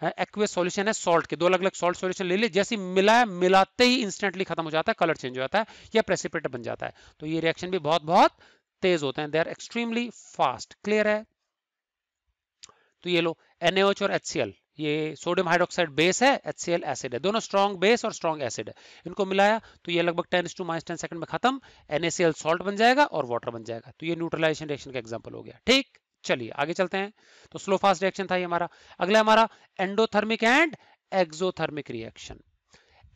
है एक्वियस सॉल्यूशन है सॉल्ट के दो अलग अलग सॉल्ट सॉल्यूशन ले लिए जैसे मिलाया मिलाते ही इंस्टेंटली खत्म हो जाता है कलर चेंज हो जाता है या प्रेसिपिटेट बन जाता है तो ये रिएक्शन भी बहुत बहुत तेज होते हैं they are extremely fast clear है तो ये लो एनएच और एच ये सोडियम हाइड्रोक्साइड बेस है एच सी एल एसिड है दोनों स्ट्रॉन्ग बेस और स्ट्रॉन्ग एसिड है इनको मिलाया तो ये लगभग ten to minus ten second में खत्म एन सॉल्ट बन जाएगा और वाटर बन जाएगा तो ये न्यूट्रलाइजेशन रिएक्शन का एग्जाम्पल हो गया ठीक चलिए आगे चलते हैं तो स्लो फास्ट रिएक्शन था ये हमारा अगला हमारा endothermic and exothermic reaction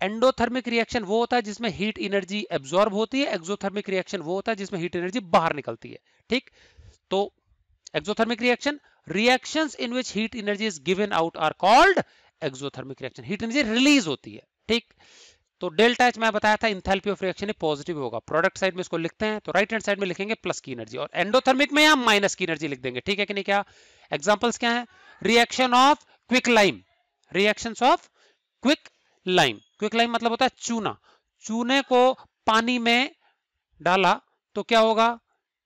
endothermic reaction वो होता है जिसमें हीट एनर्जी एब्जॉर्ब होती है एक्सोथर्मिक रिएक्शन वो होता है जिसमें हीट एनर्जी बाहर निकलती है ठीक तो exothermic reaction reactions in which heat energy is given out are called exothermic reaction heat energy release होती है ठीक तो डेल्टा एच मैं बताया था इंथैल्पी ऑफ रिएक्शन पॉजिटिव होगा प्रोडक्ट साइड में इसको लिखते हैं तो राइट हैंड साइड में लिखेंगे प्लस की एनर्जी और एंडोथर्मिक में हम माइनस की एनर्जी लिख देंगे ठीक है कि नहीं क्या एग्जाम्पल्स क्या है reaction of quicklime reaction of quicklime quicklime मतलब होता है चूना चूने को पानी में डाला तो क्या होगा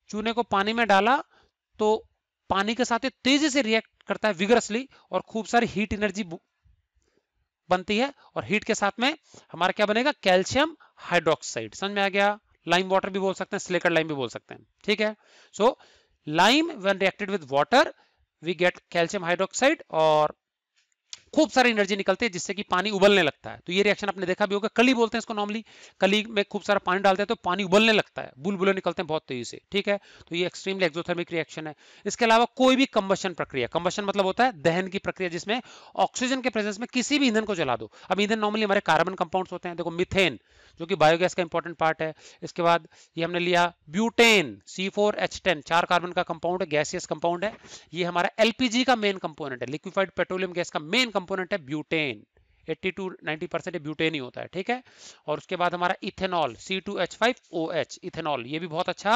चूने को पानी में डाला तो पानी के साथ तेजी से रिएक्ट करता है विगरसली और खूब सारी हीट एनर्जी बनती है और हीट के साथ में हमारा क्या बनेगा कैल्शियम हाइड्रोक्साइड समझ में आ गया लाइम वाटर भी बोल सकते हैं स्लेकर लाइम भी बोल सकते हैं ठीक है so lime when reacted with water we get calcium hydroxide और खूब सारी एनर्जी निकलती है जिससे कि पानी उबलने लगता है तो ये रिएक्शन आपने देखा भी होगा कली बोलते हैं इसको नॉर्मली कली में खूब सारा पानी डालते हैं तो पानी उबलने लगता है बुलबुले निकलते हैं बहुत तेजी से ठीक है तो ये एक्सट्रीमली एक्जोथर्मिक रिएक्शन है इसके अलावा कोई भी कंबशन प्रक्रिया कंबशन मतलब होता है दहन की प्रक्रिया जिसमें ऑक्सीजन के प्रेजेंस में किसी भी ईंधन को जला दो अब ईंधन नॉर्मली हमारे कार्बन कंपाउंड होते हैं देखो मिथेन जो कि बायोगैस का इंपॉर्टेंट पार्ट है इसके बाद ये हमने लिया butane C four H ten चार कार्बन का कंपाउंड है गैसियस कंपाउंड है ये हमारा एलपीजी का मेन कंपोनेंट है लिक्विफाइड पेट्रोलियम गैस का मेन कंपोनेंट है ब्यूटेन 80 टू 90 परसेंट ब्यूटेन ही होता है ठीक है और उसके बाद हमारा इथेनॉल C2H5OH, इथेनॉल ये भी बहुत अच्छा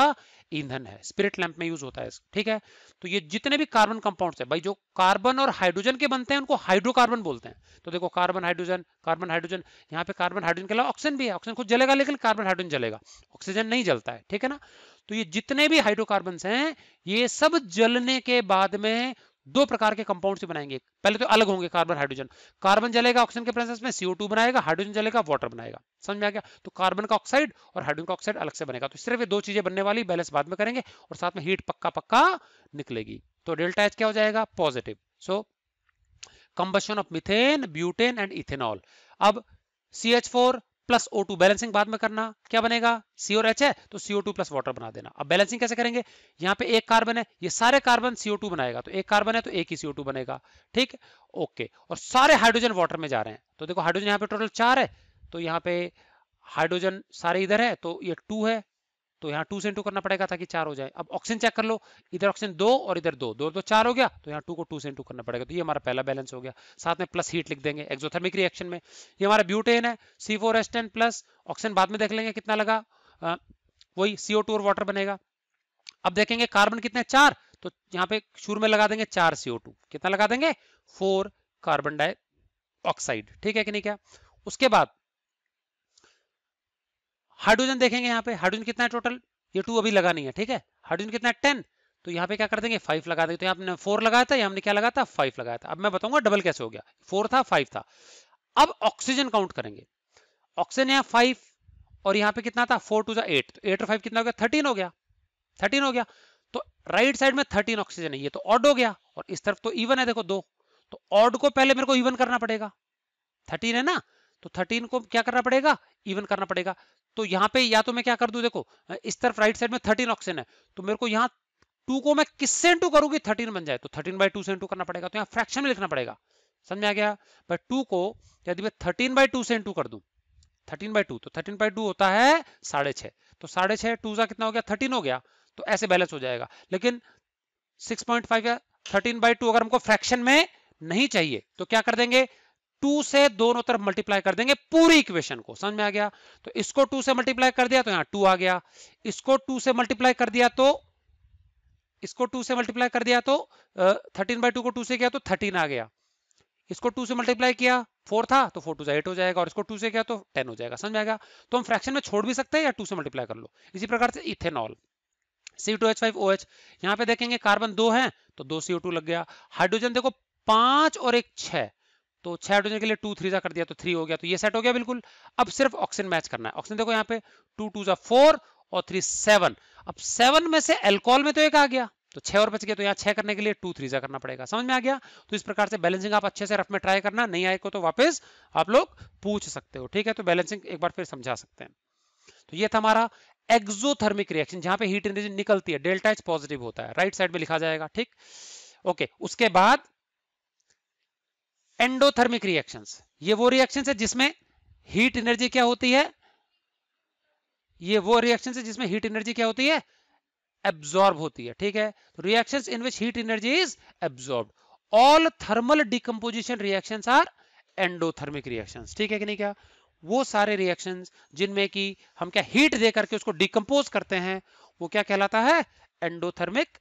ईंधन है स्पिरिट लैंप में यूज होता है ठीक है तो ये जितने भी कार्बन कंपाउंड्स है भाई जो कार्बन और हाइड्रोजन के बनते हैं उनको हाइड्रोकार्बन बोलते हैं तो देखो कार्बन हाइड्रोजन कार्बन हाइड्रोजन यहाँ पे कार्बन हाइड्रोजन के अलावा ऑक्सीजन भी है ऑक्सीजन खुद जलेगा लेकिन कार्बन हाइड्रोजन जलेगा ऑक्सीजन नहीं जलता है ठीक है ना तो ये जितने भी हाइड्रोकार्बन है ये सब जलने के बाद में दो प्रकार के कंपाउंड से बनाएंगे पहले तो अलग होंगे कार्बन हाइड्रोजन कार्बन जलेगा ऑक्सीजन के प्रेजेंस में CO2 बनाएगा हाइड्रोजन जलेगा वाटर बनाएगा समझ में आ गया तो कार्बन का ऑक्साइड और हाइड्रोजन का ऑक्साइड अलग से बनेगा तो सिर्फ ये दो चीजें बनने वाली बैलेंस बाद में करेंगे और साथ में हीट पक्का पक्का निकलेगी तो डेल्टा एच क्या हो जाएगा positive so combustion of methane butane and ethanol अब C H four plus O two balancing बाद में करना क्या बनेगा सी और एच है तो सीओ टू प्लस वाटर बना देना अब बैलेंसिंग कैसे करेंगे यहाँ पे एक कार्बन है ये सारे कार्बन सीओ टू बनाएगा तो एक कार्बन है तो एक ही सीओ टू बनेगा ठीक ओके और सारे हाइड्रोजन वाटर में जा रहे हैं तो देखो हाइड्रोजन यहाँ पे टोटल चार है तो यहाँ पे हाइड्रोजन सारे इधर है तो ये टू है तो यहाँ टू से इंटू करना पड़ेगा ताकि चार हो जाए अब ऑक्सीजन चेक कर लो इधर ऑक्सीजन दो और इधर दो दो तो चार हो गया तो यहाँ टू को टू से इंटू करना पड़ेगा तो ये हमारा पहला बैलेंस हो गया साथ में प्लस हीट लिख देंगे एक्जोथर्मिक रिएक्शन में ये हमारा ब्यूटेन है C four S ten plus oxygen बाद में देख लेंगे कितना लगा आ, वही सीओ टू और वाटर बनेगा अब देखेंगे कार्बन कितने चार तो यहाँ पे शुरू में लगा देंगे चार सीओ टू कितना लगा देंगे फोर कार्बन डाइऑक्साइड ठीक है कि नहीं क्या उसके बाद हाइड्रोजन देखेंगे यहाँ पे हाइड्रोजन कितना है टोटल ये टू अभी लगा नहीं है ठीक है हाइड्रोजन कितना है टेन तो यहाँ पे क्या कर देंगे फाइव लगा देंगे तो यहाँ फोर लगाया था हमने क्या लगाया था फाइव लगाया था अब मैं बताऊंगा डबल कैसे हो गया फोर था फाइव था अब ऑक्सीजन काउंट करेंगे ऑक्सीजन यहाँ फाइव और यहाँ पे कितना था फोर टू एट तो एट और फाइव कितना हो गया थर्टीन हो गया थर्टीन हो गया तो राइट साइड में थर्टीन ऑक्सीजन है ये तो ऑड हो गया और इस तरफ तो इवन है देखो दो तो ऑड को पहले मेरे को इवन करना पड़ेगा थर्टीन है ना तो 13 को क्या करना पड़ेगा इवन करना पड़ेगा तो यहाँ पे या तो मैं क्या कर दू देखो इस तरफ राइट साइड में 13 ऑक्सीजन है तो मेरे को यहाँ टू को मैं किससे इंटू करूंगी थर्टीन बन जाए तो थर्टीन बाई टू से इंटू करना पड़ेगा तो यहाँ फ्रैक्शन में लिखना पड़ेगा समझ में आ गया बट टू को यदि मैं थर्टीन बाई टू से इंटू कर दू थर्टीन बाई टू तो थर्टीन बाई टू होता है साढ़े छः तो साढ़े छह टू सा कितना हो गया थर्टीन हो गया तो ऐसे बैलेंस हो जाएगा लेकिन सिक्स पॉइंट फाइव या थर्टीन बाई टू अगर हमको फ्रैक्शन में नहीं चाहिए तो क्या कर देंगे टू से दोनों तरफ मल्टीप्लाई कर देंगे पूरी इक्वेशन को समझ में आ गया तो इसको टू से मल्टीप्लाई कर दिया तो यहां टू आ गया इसको टू से मल्टीप्लाई कर दिया तो इसको टू से मल्टीप्लाई कर दिया तो थर्टीन बाई टू को टू से किया तो थर्टीन आ गया इसको टू से मल्टीप्लाई किया फोर था तो फोर टू एट हो जाएगा और इसको टू से किया तो टेन हो जाएगा समझ आएगा तो हम फ्रैक्शन में छोड़ भी सकते हैं या टू से मल्टीप्लाई कर लो इसी प्रकार से ethanol C two H five O H यहाँ पे देखेंगे कार्बन दो है तो दो सीओ टू लग गया हाइड्रोजन देखो पांच और एक छह तो छह हाइड्रोजन के लिए टू थ्री सा कर दिया तो थ्री हो गया तो ये सेट हो गया बिल्कुल अब सिर्फ ऑक्सीजन मैच करना है ऑक्सीजन देखो यहाँ पे टू टू सा फोर और थ्री सेवन अब सेवन में से एल्कोहल में तो एक आ गया तो छह और बच गया तो यहाँ छह करने के लिए टू थ्री करना पड़ेगा समझ में आ गया तो इस प्रकार से बैलेंसिंग आप अच्छे से रफ में ट्राई करना नहीं आए को तो वापस आप लोग पूछ सकते हो ठीक है तो बैलेंसिंग एक बार फिर समझा सकते हैं तो ये था हमारा एक्सोथर्मिक रिएक्शन जहां पे हीट एनर्जी निकलती है डेल्टा एच पॉजिटिव होता है राइट साइड में लिखा जाएगा ठीक ओके उसके बाद एंडोथर्मिक रिएक्शंस ये वो रिएक्शन है जिसमें हीट एनर्जी क्या होती है ये वो रिएक्शन है जिसमें हीट एनर्जी क्या होती है एब्जॉर्ब होती है ठीक है reaction in which heat energy is absorb all thermal decomposition reaction are endothermic reaction ठीक है कि नहीं क्या वो सारे रिएक्शन जिनमें कि हम क्या हीट देकर के उसको डिकम्पोज करते हैं वो क्या कहलाता है एंडोथर्मिक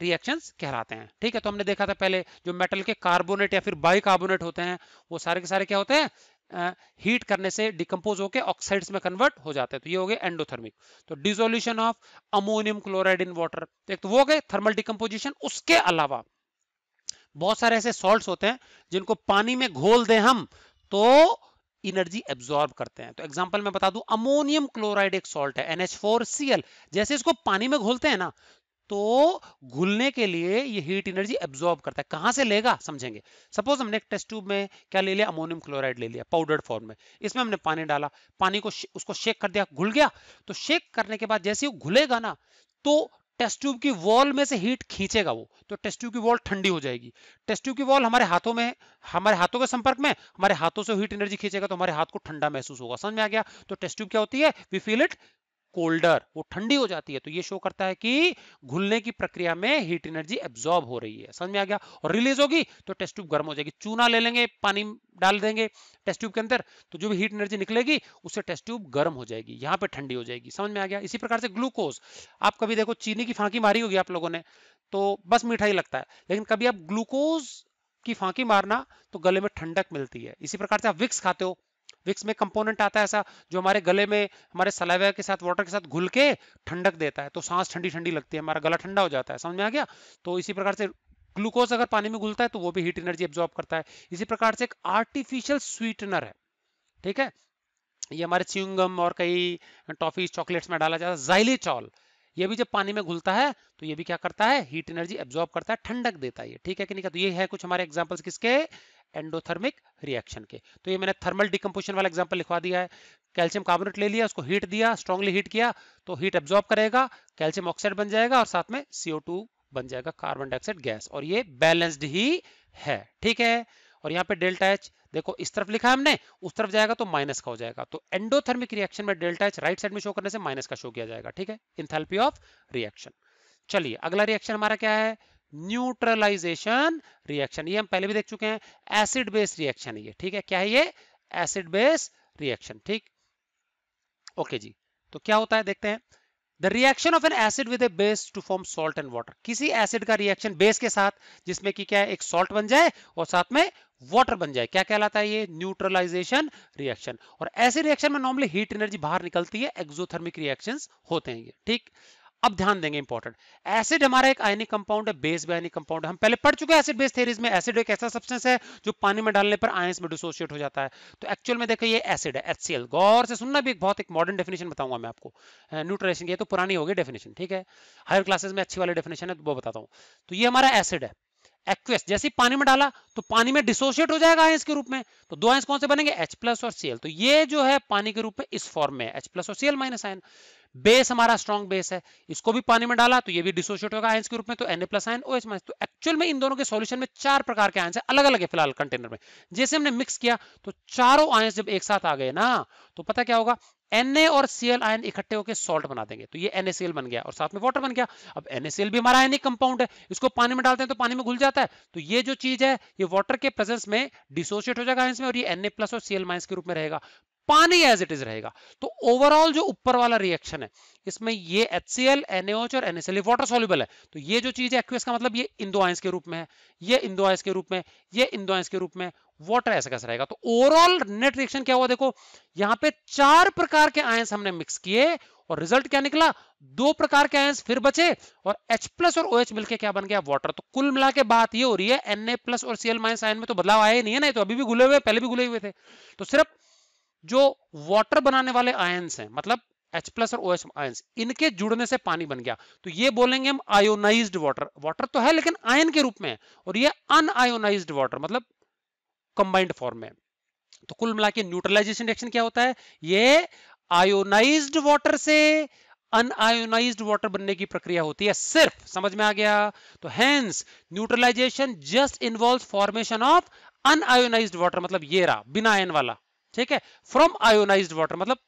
रिएक्शंस कहलाते हैं ठीक है तो हमने देखा था पहले जो मेटल के कार्बोनेट या फिर बाइकार्बोनेट होते हैं वो सारे के सारे क्या होते हैं हीट uh, करने से डिकम्पोज होकर ऑक्साइड्स में कन्वर्ट हो जाते हैं तो ये हो गए एंडोथर्मिक तो dissolution of ammonium chloride in water एक तो वो हो गए थर्मल डिकम्पोजिशन उसके अलावा बहुत सारे ऐसे सॉल्ट होते हैं जिनको पानी में घोल दें हम तो एनर्जी एब्जॉर्ब करते हैं तो एग्जांपल मैं बता दूं अमोनियम क्लोराइड एक सॉल्ट है NH4Cl जैसे इसको पानी में घोलते हैं ना तो घुलने के लिए ये हीट एनर्जी एब्जॉर्ब करता है कहां से लेगा समझेंगे सपोज हमने एक टेस्ट ट्यूब में क्या ले लिया अमोनियम क्लोराइड ले लिया पाउडर फॉर्म में इसमें हमने पानी डाला पानी को शे, उसको शेक कर दिया घुल गया तो शेक करने के बाद जैसे वो घुलेगा ना तो टेस्ट ट्यूब की वॉल में से हीट खींचेगा वो तो टेस्ट ट्यूब की वॉल ठंडी हो जाएगी टेस्ट ट्यूब की वॉल हमारे हाथों में हमारे हाथों के संपर्क में हमारे हाथों से हीट एनर्जी खींचेगा तो हमारे हाथ को ठंडा महसूस होगा समझ में आ गया तो टेस्ट ट्यूब क्या होती है वी फील इट कोल्डर वो ठंडी हो जाती है तो ये शो करता है कि घुलने की प्रक्रिया में हीट एनर्जी एब्जॉर्ब हो रही है समझ में आ गया और रिलीज होगी तो टेस्ट ट्यूब गर्म हो जाएगी चूना ले लेंगे पानी डाल देंगे टेस्ट ट्यूब के अंदर तो जो भी हीट एनर्जी निकलेगी उससे टेस्ट ट्यूब गर्म हो जाएगी यहाँ पे ठंडी हो जाएगी समझ में आ गया इसी प्रकार से ग्लूकोज आप कभी देखो चीनी की फांकी मारी होगी आप लोगों ने तो बस मीठा ही लगता है लेकिन कभी आप ग्लूकोज की फांकी मारना तो गले में ठंडक मिलती है इसी प्रकार से आप विक्स खाते हो विक्स में कंपोनेंट आता है ऐसा जो हमारे गले में हमारे सलाइवा के साथ वाटर के साथ घुल के ठंडक देता है तो सांस ठंडी ठंडी लगती है हमारा गला ठंडा हो जाता है समझ में आ गया तो इसी प्रकार से ग्लूकोज अगर पानी में घुलता है तो वो भी हीट एनर्जी एब्जॉर्ब करता है इसी प्रकार से एक आर्टिफिशियल स्वीटनर है ठीक है ये हमारे च्यूंगम और कई टॉफी चॉकलेट्स में डाला जाता है जाइलेचॉल ये भी जब पानी में घुलता है तो ये भी क्या करता है हीट एनर्जी एब्जॉर्ब करता है ठंडक देता है ठीक है कि नहीं का तो ये है कुछ हमारे एग्जाम्पल्स किसके एंडोथर्मिक रिएक्शन के तो ये मैंने थर्मल डिकम्पोजिशन वाला एग्जाम्पल लिखवा दिया है कैल्शियम कार्बोनेट ले लिया उसको हीट दिया स्ट्रॉन्गली हीट किया तो हीट एब्जॉर्ब करेगा कैल्शियम ऑक्साइड बन जाएगा और साथ में सीओ बन जाएगा कार्बन डाइऑक्साइड गैस और ये बैलेंस्ड ही है ठीक है और यहाँ पे डेल्टा एच देखो इस तरफ लिखा हमने उस तरफ जाएगा तो माइनस का हो जाएगा तो एंडोथर्मिक रिएक्शन में डेल्टा एच राइट साइड में शो करने से माइनस का शो किया जाएगा ठीक है इंथेल्पी ऑफ रिएक्शन चलिए अगला रिएक्शन हमारा क्या है न्यूट्रलाइजेशन रिएक्शन ये हम पहले भी देख चुके हैं एसिड बेस रिएक्शन ये ठीक है क्या है ये एसिड बेस रिएक्शन ठीक ओके जी तो क्या होता है देखते हैं the reaction of an acid with a base to form salt and water किसी एसिड का रिएक्शन बेस के साथ जिसमें कि क्या है एक सॉल्ट बन जाए और साथ में वाटर बन जाए क्या कहलाता है ये न्यूट्रलाइजेशन रिएक्शन और ऐसे रिएक्शन में नॉर्मली हीट एनर्जी बाहर निकलती है एक्सोथर्मिक रिएक्शन होते हैं ये ठीक अब ध्यान देंगे इंपॉर्टेंट एसिड हमारा एक आयनिक कंपाउंड है बेस भी कंपाउंड हम पहले पढ़ चुके हैं एसिड बेस थेरीज में एसिड एक ऐसा सब्सटेंस है जो पानी में डालने पर आयंस में डिसोसिएट हो जाता है तो एक्चुअल में देखो ये एसिड है एचसीएल गौर से सुनना भी एक बहुत एक मॉडर्न डेफिनेशन बताऊंगा मैं आपको न्यूट्रेशन की तो पुरानी होगी डेफिनेशन ठीक है हायर क्लासेस में अच्छी वाली डेफिनेशन है तो वो बताता हूँ तो ये हमारा एसिड है एक्वेस जैसे पानी में डाला तो पानी में डिसोशिएट हो जाएगा आयंस के रूप में तो दो आयंस कौन से बनेंगे H प्लस और Cl तो ये जो है पानी के रूप में इस फॉर्म में H प्लस और Cl माइनस आयन बेस हमारा स्ट्रॉन्ग बेस है इसको भी पानी में डाला तो ये भी डिसोशिएट होगा आयंस के रूप में तो N plus ion O H minus तो एक्चुअल में इन दोनों के सॉल्यूशन में चार प्रकार के आयंस है अलग अलग है फिलहाल कंटेनर में जैसे हमने मिक्स किया तो चारों आयंस जब एक साथ आ गए ना तो पता क्या होगा Na और Cl आयन इकट्ठे होकर सॉल्ट बना देंगे तो ये NaCl बन गया और साथ में वाटर बन गया अब NaCl भी हमारा आयनिक कंपाउंड है इसको पानी में डालते हैं तो पानी में घुल जाता है तो ये जो चीज है ये वाटर के प्रेजेंस में डिसोशिएट हो जाएगा आयंस में और ये Na प्लस और Cl माइनस के रूप में रहेगा पानी एज इट इज रहेगा तो ओवरऑल जो ऊपर वाला रिएक्शन है इसमें ये HCl, NaOH और NaCl वाटर सॉल्युबल है तो ये जो चीज है एक्वियस का मतलब ये इंदो आयंस के रूप में है ये इंदो आयंस के रूप में ये इंदो आयंस के रूप में वाटर ऐसा कैसा रहेगा तो ओवरऑल नेट रिएक्शन क्या हुआ देखो यहां पे चार प्रकार के आयंस हमने मिक्स किए और रिजल्ट क्या निकला दो प्रकार के आयंस फिर बचे और H प्लस और OH मिलके क्या बन गया वाटर तो कुल मिला के बात ये हो रही है Na प्लस और Cl माइनस आयन में तो बदलाव आया ही नहीं है ना तो अभी भी घुले हुए पहले भी घुले हुए थे तो सिर्फ जो वाटर बनाने वाले आयंस हैं मतलब H प्लस और OH आयंस इनके जुड़ने से पानी बन गया तो ये बोलेंगे हम आयोनाइज वाटर वाटर तो है लेकिन आयन के रूप में और ये आयोनाइज वाटर मतलब कंबाइंड फॉर्म में तो कुल मिला के न्यूट्रलाइजेशन रिएक्शन क्या होता है ये आयोनाइज वाटर से अनआयोनाइज वाटर बनने की प्रक्रिया होती है सिर्फ समझ में आ गया तो hence neutralization just involve formation of unionize water मतलब ये रहा बिना आयन वाला ठीक है फ्रॉम आयोनाइज वाटर मतलब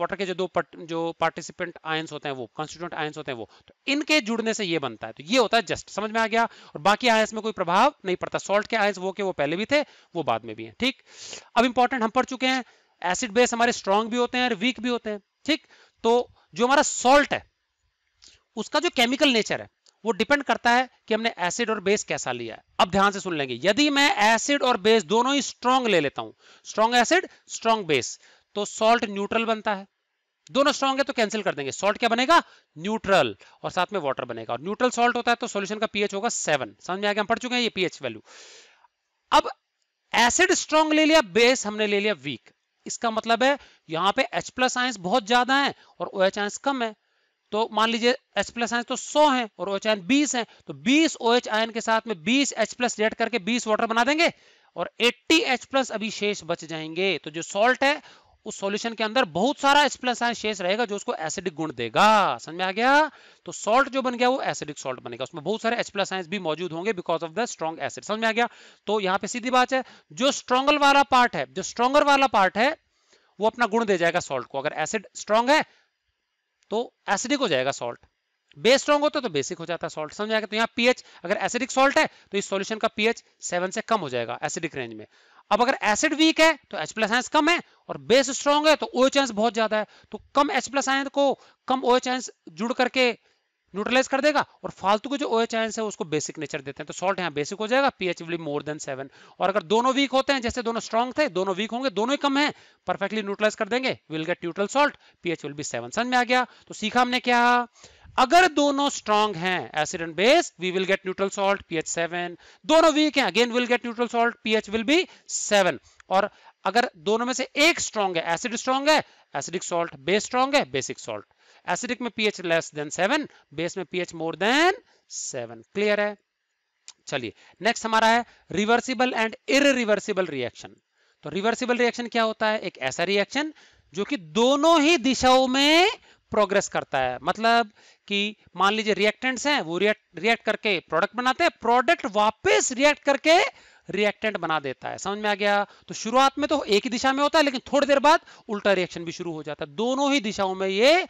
वाटर के जो दो पट, जो पार्टिसिपेंट आयंस होते हैं वो कॉन्स्टिट्यूंट आयंस होते हैं वो तो इनके जुड़ने से ये बनता है तो ये होता है जस्ट समझ में आ गया और बाकी आयंस में कोई प्रभाव नहीं पड़ता सॉल्ट के आयंस वो के वो पहले भी थे वो बाद में भी हैं ठीक अब इंपॉर्टेंट हम पढ़ चुके हैं एसिड बेस हमारे स्ट्रांग भी होते हैं और वीक भी होते हैं ठीक तो जो हमारा सॉल्ट है उसका जो केमिकल नेचर है वो डिपेंड करता है कि हमने एसिड और बेस कैसा लिया है अब ध्यान से सुन लेंगे यदि मैं एसिड और बेस दोनों ही स्ट्रॉन्ग ले लेता हूं स्ट्रॉन्ग एसिड स्ट्रॉन्ग बेस तो सॉल्ट न्यूट्रल बनता है दोनों स्ट्रॉन्ग है तो कैंसिल कर देंगे सॉल्ट क्या बनेगा न्यूट्रल और साथ में वाटर बनेगा और न्यूट्रल सॉल्ट होता है तो सोल्यूशन का पीएच होगा सेवन समझ में आगे हम पढ़ चुके हैं ये पीएच वैल्यू अब एसिड स्ट्रॉन्ग ले लिया बेस हमने ले लिया वीक इसका मतलब है यहां पे H प्लस आयंस बहुत ज्यादा है और OH आयंस कम है तो मान लीजिए एच प्लस आयन तो 100 हैं और ओ OH आयन 20 हैं तो 20 ओ OH आयन के साथ में 20 एच प्लस रेड करके 20 वाटर बना देंगे और 80 एच प्लस अभी शेष बच जाएंगे तो जो सॉल्ट है उस सॉल्यूशन के अंदर बहुत सारा एच प्लस आयन शेष रहेगा जो उसको एसिडिक गुण देगा समझ में आ गया तो सॉल्ट जो बन गया वो एसिडिक सॉल्ट बनेगा उसमें बहुत सारे एच प्लस आयन भी मौजूद होंगे because of the strong acid समझ में आ गया तो यहाँ पे सीधी बात है जो स्ट्रॉन्गल वाला पार्ट है जो स्ट्रॉन्गर वाला पार्ट है वो अपना गुण दे जाएगा सॉल्ट को अगर एसिड स्ट्रॉन्ग है तो एसिडिक हो जाएगा सॉल्ट बेस स्ट्रॉन्ग होता है तो बेसिक हो जाता है सॉल्ट समझ आएगा तो यहाँ पीएच अगर एसिडिक सॉल्ट है तो इस सॉल्यूशन का पीएच सेवन से कम हो जाएगा एसिडिक रेंज में अब अगर एसिड वीक है तो एच प्लस आयंस कम है और बेस स्ट्रॉन्ग है तो ओएच OH आयंस बहुत ज्यादा है तो कम एच प्लस आयन को कम ओएच OH आयंस जुड़ करके न्यूट्रलाइज कर देगा और फालतू के जो ओ एच है उसको बेसिक नेचर देते हैं तो सॉल्ट यहाँ बेसिक हो जाएगा pH will more than seven और अगर दोनों वीक होते हैं जैसे दोनों स्ट्रॉन्ग थे दोनों वीक होंगे दोनों ही कम है परफेक्टली न्यूट्रलाइज कर देंगे will get neutral salt pH will be seven सन में आ गया तो सीखा हमने क्या अगर दोनों स्ट्रॉन्ग हैं acid and base we will get neutral salt pH seven दोनों वीक हैं again will get neutral salt pH will be seven और अगर दोनों में से एक स्ट्रॉन्ग है एसिड स्ट्रॉन्ग है एसिडिक सॉल्ट बेस स्ट्रॉन्ग है बेसिक सॉल्ट एसिडिक में pH less than seven base में pH more than seven clear है चलिए नेक्स्ट हमारा है रिवर्सिबल एंड इरिवर्सिबल रिएक्शन तो रिवर्सिबल रिएक्शन क्या होता है एक ऐसा रिएक्शन जो कि दोनों ही दिशाओं में प्रोग्रेस करता है मतलब कि मान लीजिए रिएक्टेंट्स हैं वो रिएक्ट रिएक्ट करके प्रोडक्ट बनाते हैं प्रोडक्ट वापस रिएक्ट करके रिएक्टेंट बना देता है समझ में आ गया तो शुरुआत में तो एक ही दिशा में होता है लेकिन थोड़ी देर बाद उल्टा रिएक्शन भी शुरू हो जाता है दोनों ही दिशाओं में ये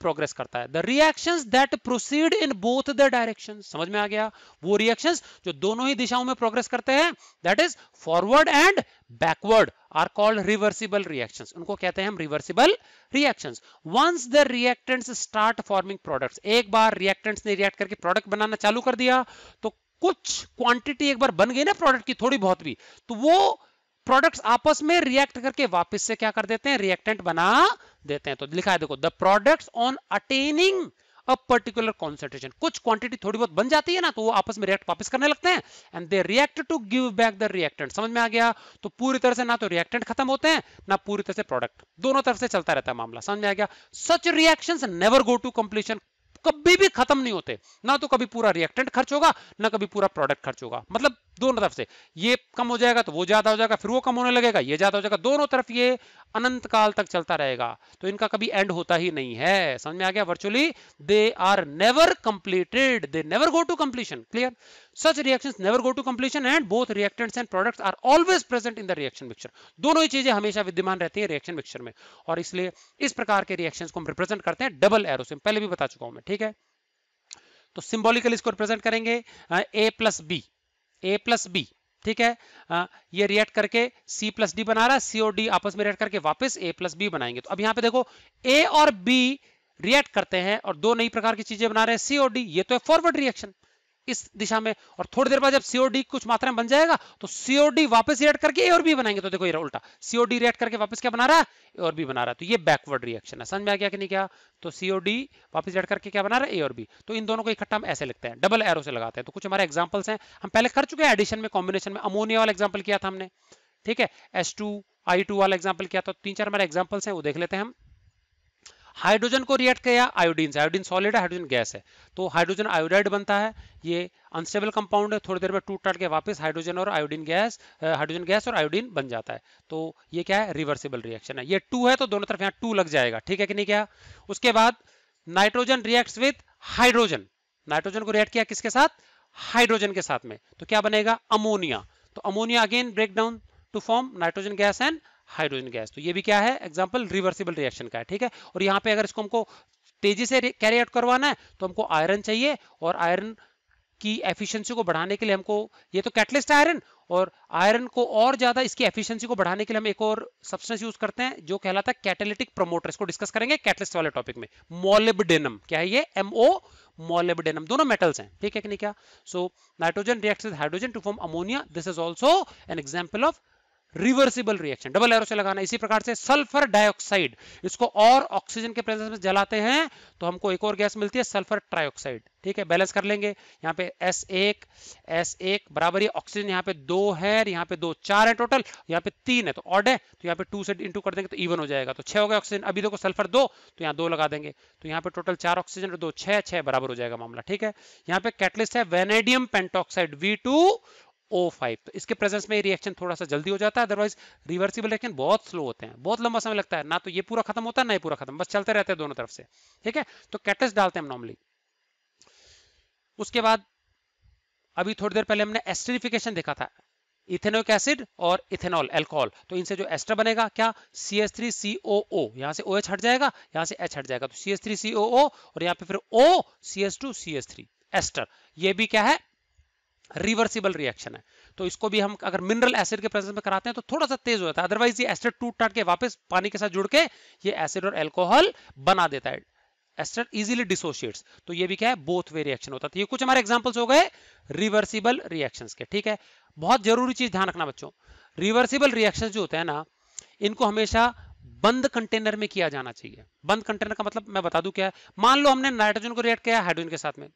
प्रोग्रेस करता है the reaction that proceed in both the direction समझ में आ गया वो रिएक्शन जो दोनों ही दिशाओं में प्रोग्रेस करते हैं that is forward and backward are called reversible reaction उनको कहते हैं हम reversible reaction once the reactants start forming products एक बार रिएक्टेंट्स ने रिएक्ट करके प्रोडक्ट बनाना चालू कर दिया तो कुछ क्वांटिटी एक बार बन गई ना प्रोडक्ट की थोड़ी बहुत भी तो वो प्रोडक्ट्स आपस में रिएक्ट करके वापस से क्या कर देते हैं रिएक्टेंट बना देते हैं तो लिखा है देखो the products on attaining a particular concentration कुछ क्वांटिटी थोड़ी बहुत बन जाती है ना तो वो आपस में रिएक्ट वापस करने लगते हैं and they react to give back the reactant समझ में आ गया तो पूरी तरह से ना तो रिएक्टेंट खत्म होते हैं ना पूरी तरह से प्रोडक्ट दोनों तरफ से चलता रहता है मामला समझ में आ गया such reaction never go to completion कभी भी खत्म नहीं होते ना तो कभी पूरा रिएक्टेंट खर्च होगा ना कभी पूरा प्रोडक्ट खर्च होगा मतलब दोनों तरफ से ये कम हो जाएगा तो वो ज्यादा हो जाएगा फिर वो कम होने लगेगा ये ज्यादा हो जाएगा दोनों तरफ ये अनंत काल तक चलता रहेगा तो इनका कभी एंड होता ही नहीं है समझ में आ गया virtually they are never completed they never go to completion clear such reactions never go to completion and both reactants and products are always present in the reaction mixture दोनों ही चीजें हमेशा विद्यमान रहती है रिएक्शन मिक्सचर में और इसलिए इस प्रकार के रिएक्शंस को हम रिप्रेजेंट करते हैं डबल एरो से पहले भी बता चुका हूं मैं ठीक है तो सिंबॉलिकली इसको रिप्रेजेंट करेंगे A plus B A plus B ठीक है आ, ये रिएक्ट करके C प्लस डी बना रहा है सी और डी आपस में रिएक्ट करके वापस A प्लस बी बनाएंगे तो अब यहां पे देखो A और B रिएक्ट करते हैं और दो नई प्रकार की चीजें बना रहे हैं सीओ और डी ये तो है फॉरवर्ड रिएक्शन इस दिशा में और थोड़ी देर बाद जब सीओडी कुछ मात्रा में बन जाएगा तो सीओडी वापस रिएक्ट करके ए और बी बनाएंगे तो देखो ये उल्टा सीओडी रिएक्ट करके वापस क्या बना रहा है ए और बी बना रहा है तो ये बैकवर्ड रिएक्शन है समझ में आ गया कि नहीं क्या तो सीओडी वापस रिएक्ट करके क्या बना रहा है ए और बी तो इन दोनों को इकट्ठा हम ऐसे लिखते हैं डबल एरो से लगाते हैं तो कुछ हमारे एग्जाम्पल्स हैं हम पहले कर चुके हैं एडिशन में कॉम्बिनेशन में अमोनिया वाला एग्जाम्पल किया था हमने ठीक है एस टू आई टू वाला एग्जाम्पल किया था तो तीन चार हमारे एग्जाम्पल्स हैं वो देख लेते हैं हम हाइड्रोजन को रिएक्ट किया आयोडीन से आयोडीन सॉलिड है हाइड्रोजन गैस है तो हाइड्रोजन आयोडाइड बनता है ये अनस्टेबल कंपाउंड है थोड़ी देर में टूट टाट के वापस हाइड्रोजन और आयोडीन गैस हाइड्रोजन गैस और आयोडीन बन जाता है तो ये क्या है रिवर्सिबल रिएक्शन है ये टू है तो दोनों तरफ यहाँ टू लग जाएगा ठीक है कि नहीं क्या उसके बाद nitrogen react with hydrogen nitrogen को रिएक्ट किया किसके साथ हाइड्रोजन के साथ में तो क्या बनेगा अमोनिया तो ammonia again break down to form nitrogen gas and hydrogen gas तो ये भी क्या है एग्जाम्पल रिवर्सिबल रिएक्शन का है ठीक है और यहाँ पे अगर इसको हमको तेजी से कैरी आउट करवाना है तो हमको आयरन चाहिए और आयरन की एफिशिएंसी को बढ़ाने के लिए हमको ये तो कैटलिस्ट आयरन और आयरन को और ज्यादा इसकी एफिशिएंसी को बढ़ाने के लिए हम एक और सब्सटेंस यूज करते हैं जो कहलाता है कैटेलिटिक प्रमोटर इसको डिस्कस करेंगे कैटलिस्ट वाले टॉपिक में मोलिबडेनम क्या है ये एमओ मोलिबडेनम दोनों मेटल्स हैं ठीक है कि नहीं क्या so nitrogen reacts with hydrogen to form ammonia this is also an example of reversible reaction double arrow से लगाना इसी प्रकार से सल्फर डाइऑक्साइड इसको और ऑक्सीजन के प्रेजेंस में जलाते हैं तो हमको एक और गैस मिलती है सल्फर ट्राइऑक्साइड ठीक है बैलेंस कर लेंगे यहाँ पे एस एक एस एक बराबर ये ऑक्सीजन यहाँ पे दो है यहाँ पे दो चार है टोटल यहाँ पे तीन है तो ऑड है तो यहाँ पे टू से इंटू कर देंगे तो इवन हो जाएगा तो छह हो गया ऑक्सीजन अभी देखो सल्फर दो तो यहाँ दो लगा देंगे तो यहाँ पे टोटल चार ऑक्सीजन और दो छह छह बराबर हो जाएगा मामला ठीक है यहाँ पे कैटलिस्ट है वेनेडियम पेंटोक्साइड वी O5 तो इसके प्रेजेंस में रिएक्शन थोड़ा सा जल्दी हो जाता है अदरवाइज रिवर्सिबल रिएक्शन बहुत स्लो होते हैं बहुत लंबा समय लगता है ना तो ये पूरा खत्म होता है ना ये पूरा खत्म बस चलते रहते हैं दोनों तरफ से ठीक है तो कैटस डालते हैं नॉर्मली उसके बाद अभी थोड़ी देर पहले हमने एस्टरिफिकेशन देखा था इथेनोक एसिड और इथेनॉल एल्कोहल तो इनसे जो एस्टर बनेगा क्या सी एस थ्री सी ओ ओ यहाँ से ओ एच हट जाएगा यहाँ से एच हट जाएगा तो सी एस थ्री सी ओ ओ और यहाँ पे फिर O C S two C S three ester ये भी क्या है रिवर्सिबल रिएक्शन है तो इसको भी हम अगर मिनरल एसिड के प्रेजेंस में कराते हैं तो थोड़ा सा तेज हो जाता है अदरवाइज ये एसिड टूट टाट के वापस पानी के साथ जुड़ के ये एसिड और एल्कोहल बना देता है एसिड इजीली डिसोशिएट्स तो ये भी क्या है बोथ वे रिएक्शन होता है तो ये कुछ हमारे एग्जांपल्स हो गए रिवर्सिबल रिएक्शन के ठीक है बहुत जरूरी चीज ध्यान रखना बच्चों रिवर्सिबल रिएक्शन जो होते हैं ना इनको हमेशा बंद कंटेनर में किया जाना चाहिए बंद कंटेनर का मतलब मैं बता दूं क्या है मान लो हमने नाइट्रोजन को रिएक्ट किया हाइड्रोजन के साथ में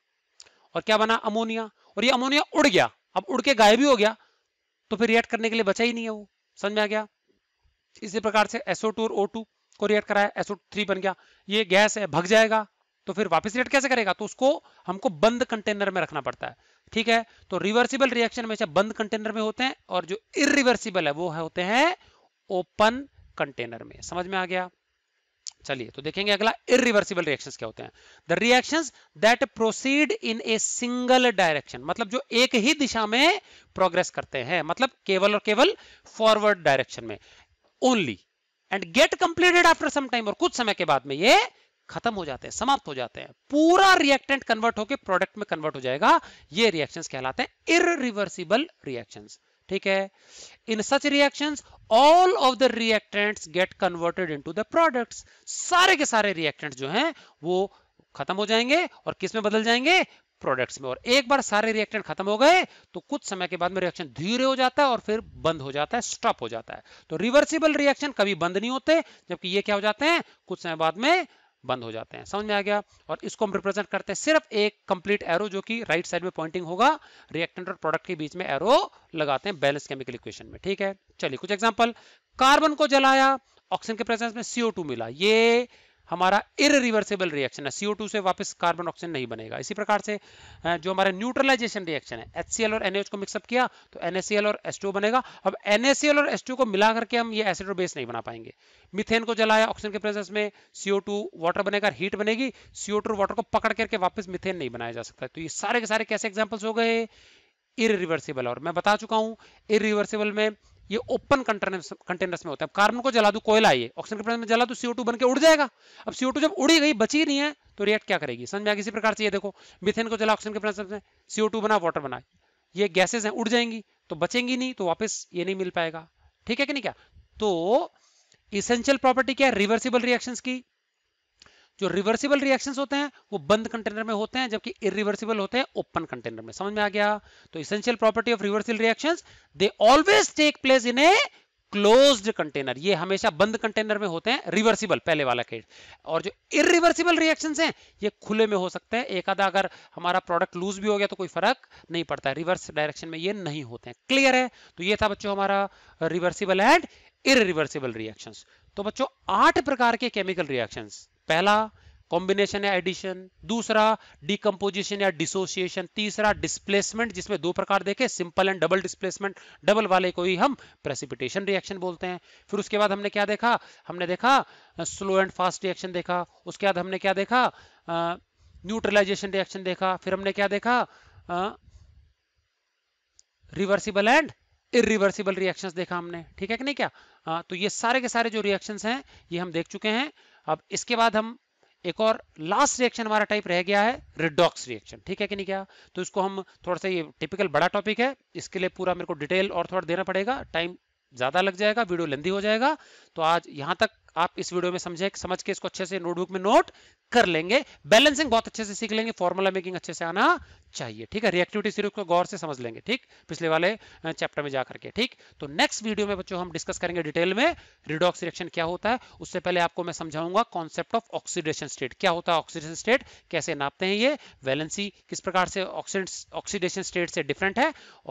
और क्या बना अमोनिया और ये अमोनिया उड़ गया अब उड़ के गायब ही हो गया तो फिर रिएक्ट करने के लिए बचा ही नहीं है वो समझ में आ गया इसी प्रकार से SO2 और O2 को रिएक्ट कराया SO3 बन गया ये गैस है भग जाएगा तो फिर वापस रिएक्ट कैसे करेगा तो उसको हमको बंद कंटेनर में रखना पड़ता है ठीक है तो रिवर्सिबल रिएक्शन हमेशा बंद कंटेनर में होते हैं और जो इरिवर्सिबल है वो है होते हैं ओपन कंटेनर में समझ में आ गया चलिए तो देखेंगे अगला इरिवर्सिबल रिएक्शन क्या होते हैं the reaction that proceed in a single direction मतलब जो एक ही दिशा में प्रोग्रेस करते हैं मतलब केवल और केवल फॉरवर्ड डायरेक्शन में only and get completed after some time और कुछ समय के बाद में ये खत्म हो जाते हैं समाप्त हो जाते हैं पूरा रिएक्टेंट कन्वर्ट होकर प्रोडक्ट में कन्वर्ट हो जाएगा ये रिएक्शन कहलाते हैं इरिवर्सिबल रिएक्शन ठीक है such reaction all of the reactant get converted into the product सारे के सारे रिएक्टेंट जो हैं वो खत्म हो जाएंगे और किस में बदल जाएंगे प्रोडक्ट्स में और एक बार सारे रिएक्टेंट खत्म हो गए तो कुछ समय के बाद में रिएक्शन धीरे हो जाता है और फिर बंद हो जाता है स्टॉप हो जाता है तो रिवर्सिबल रिएक्शन कभी बंद नहीं होते जबकि ये क्या हो जाते हैं कुछ समय बाद में बंद हो जाते हैं समझ में आ गया और इसको हम रिप्रेजेंट करते हैं सिर्फ एक कंप्लीट एरो जो कि राइट साइड में पॉइंटिंग होगा रिएक्टेंट और प्रोडक्ट के बीच में एरो लगाते हैं बैलेंस केमिकल इक्वेशन में ठीक है चलिए कुछ एग्जाम्पल कार्बन को जलाया ऑक्सीजन के प्रेजेंस में सीओ मिला ये हमारा इरिवर्सिबल रिएक्शन है CO2 से वापस कार्बन ऑक्सीजन नहीं बनेगा इसी प्रकार से जो हमारा न्यूट्रलाइजेशन रिएक्शन है HCl और NaOH को मिक्सअप किया तो NaCl और H2O बनेगा अब NaCl और H2O को मिला करके हम ये एसिड और बेस नहीं बना पाएंगे मिथेन को जलाया ऑक्सीजन के प्रेजेंस में CO2 वाटर बनेगा हीट बनेगी CO2 और वाटर को पकड़ करके वापस मिथेन नहीं बनाया जा सकता तो ये सारे के सारे कैसे एग्जाम्पल्स हो गए इरिवर्सिबल और मैं बता चुका हूँ इरिवर्सिबल में ये ओपन कंटेनर्स में होता है अब कार्बन को जला दू कोयला ये ऑक्सीजन के प्रेजेंस में जला दू सीओ बन के उड़ जाएगा अब सीओ जब उड़ी गई बची नहीं है तो रिएक्ट क्या करेगी समझ में आ किसी प्रकार से ये देखो मिथेन को जला ऑक्सीजन के प्रेजेंस में सीओ बना वाटर बना ये गैसेज हैं उड़ जाएंगी तो बचेंगी नहीं तो वापस ये नहीं मिल पाएगा ठीक है कि नहीं क्या तो इसेंशियल प्रॉपर्टी क्या है रिवर्सिबल रिएक्शन की जो रिवर्सिबल रिएक्शन होते हैं वो बंद कंटेनर में होते हैं जबकि इरिवर्सिबल होते हैं ओपन कंटेनर में समझ में आ गया तो essential property of reversible reaction they always take place in a closed container ये हमेशा बंद कंटेनर में होते हैं रिवर्सिबल पहले वाला केस और जो इरिवर्सिबल रिएक्शन हैं ये खुले में हो सकते हैं एक आधा अगर हमारा प्रोडक्ट लूज भी हो गया तो कोई फर्क नहीं पड़ता है रिवर्स डायरेक्शन में ये नहीं होते हैं क्लियर है तो ये था बच्चों हमारा रिवर्सिबल एंड इरिवर्सिबल रिएक्शंस तो बच्चों आठ प्रकार के केमिकल रिएक्शंस पहला कॉम्बिनेशन या एडिशन दूसरा डिकम्पोजिशन या डिसोसिएशन तीसरा डिस्प्लेसमेंट जिसमें दो प्रकार देखे simple and double displacement double वाले को ही हम प्रेसिपिटेशन रिएक्शन बोलते हैं फिर उसके बाद हमने क्या देखा हमने देखा स्लो एंड फास्ट रिएक्शन देखा उसके बाद हमने क्या देखा न्यूट्रलाइजेशन रिएक्शन देखा फिर हमने क्या देखा रिवर्सिबल एंड इिवर्सिबल रिएक्शन देखा हमने ठीक है कि नहीं क्या आ, तो ये सारे के सारे जो रिएक्शन हैं ये हम देख चुके हैं अब इसके बाद हम एक और लास्ट रिएक्शन हमारा टाइप रह गया है रिडॉक्स रिएक्शन ठीक है कि नहीं क्या तो इसको हम थोड़ा सा ये टिपिकल बड़ा टॉपिक है इसके लिए पूरा मेरे को डिटेल और थोड़ा देना पड़ेगा टाइम ज़्यादा लग जाएगा वीडियो लेंदी हो जाएगा तो आज यहां तक आप इस वीडियो में समझे समझ के इसको अच्छे से नोटबुक में नोट कर लेंगे बैलेंसिंग बहुत अच्छे से सीख लेंगे फॉर्मुला मेकिंग अच्छे से आना चाहिए ठीक है रिएक्टिविटी सीरीज को गौर से समझ लेंगे ठीक पिछले वाले चैप्टर में जाकर के ठीक तो नेक्स्ट वीडियो में बच्चों हम डिस्कस करेंगे डिटेल में रिडॉक्स रिएक्शन क्या होता है उससे पहले आपको मैं समझाऊंगा कॉन्सेप्ट ऑफ ऑक्सीडेशन स्टेट क्या होता है ऑक्सीडेशन स्टेट कैसे नापते हैं ये वैलेंसी किस प्रकार से ऑक्सीडेशन स्टेट से डिफरेंट है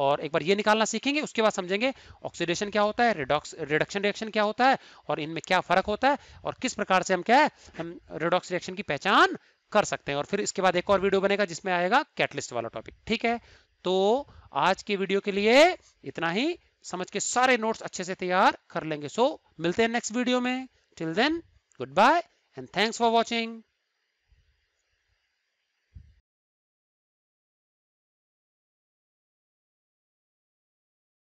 और एक बार ये निकालना सीखेंगे उसके बाद समझेंगे ऑक्सीडेशन क्या होता है रिडॉक्स रिडक्शन रिएक्शन क्या होता है और इनमें क्या फर्क होता है और किस प्रकार से हम क्या है हम रिडॉक्स रिएक्शन की पहचान कर सकते हैं और फिर इसके बाद एक और वीडियो बनेगा जिसमें आएगा कैटलिस्ट वाला टॉपिक ठीक है तो आज की वीडियो के लिए इतना ही समझ के सारे नोट्स अच्छे से तैयार कर लेंगे सो so, मिलते हैं नेक्स्ट वीडियो में till then goodbye and thanks for watching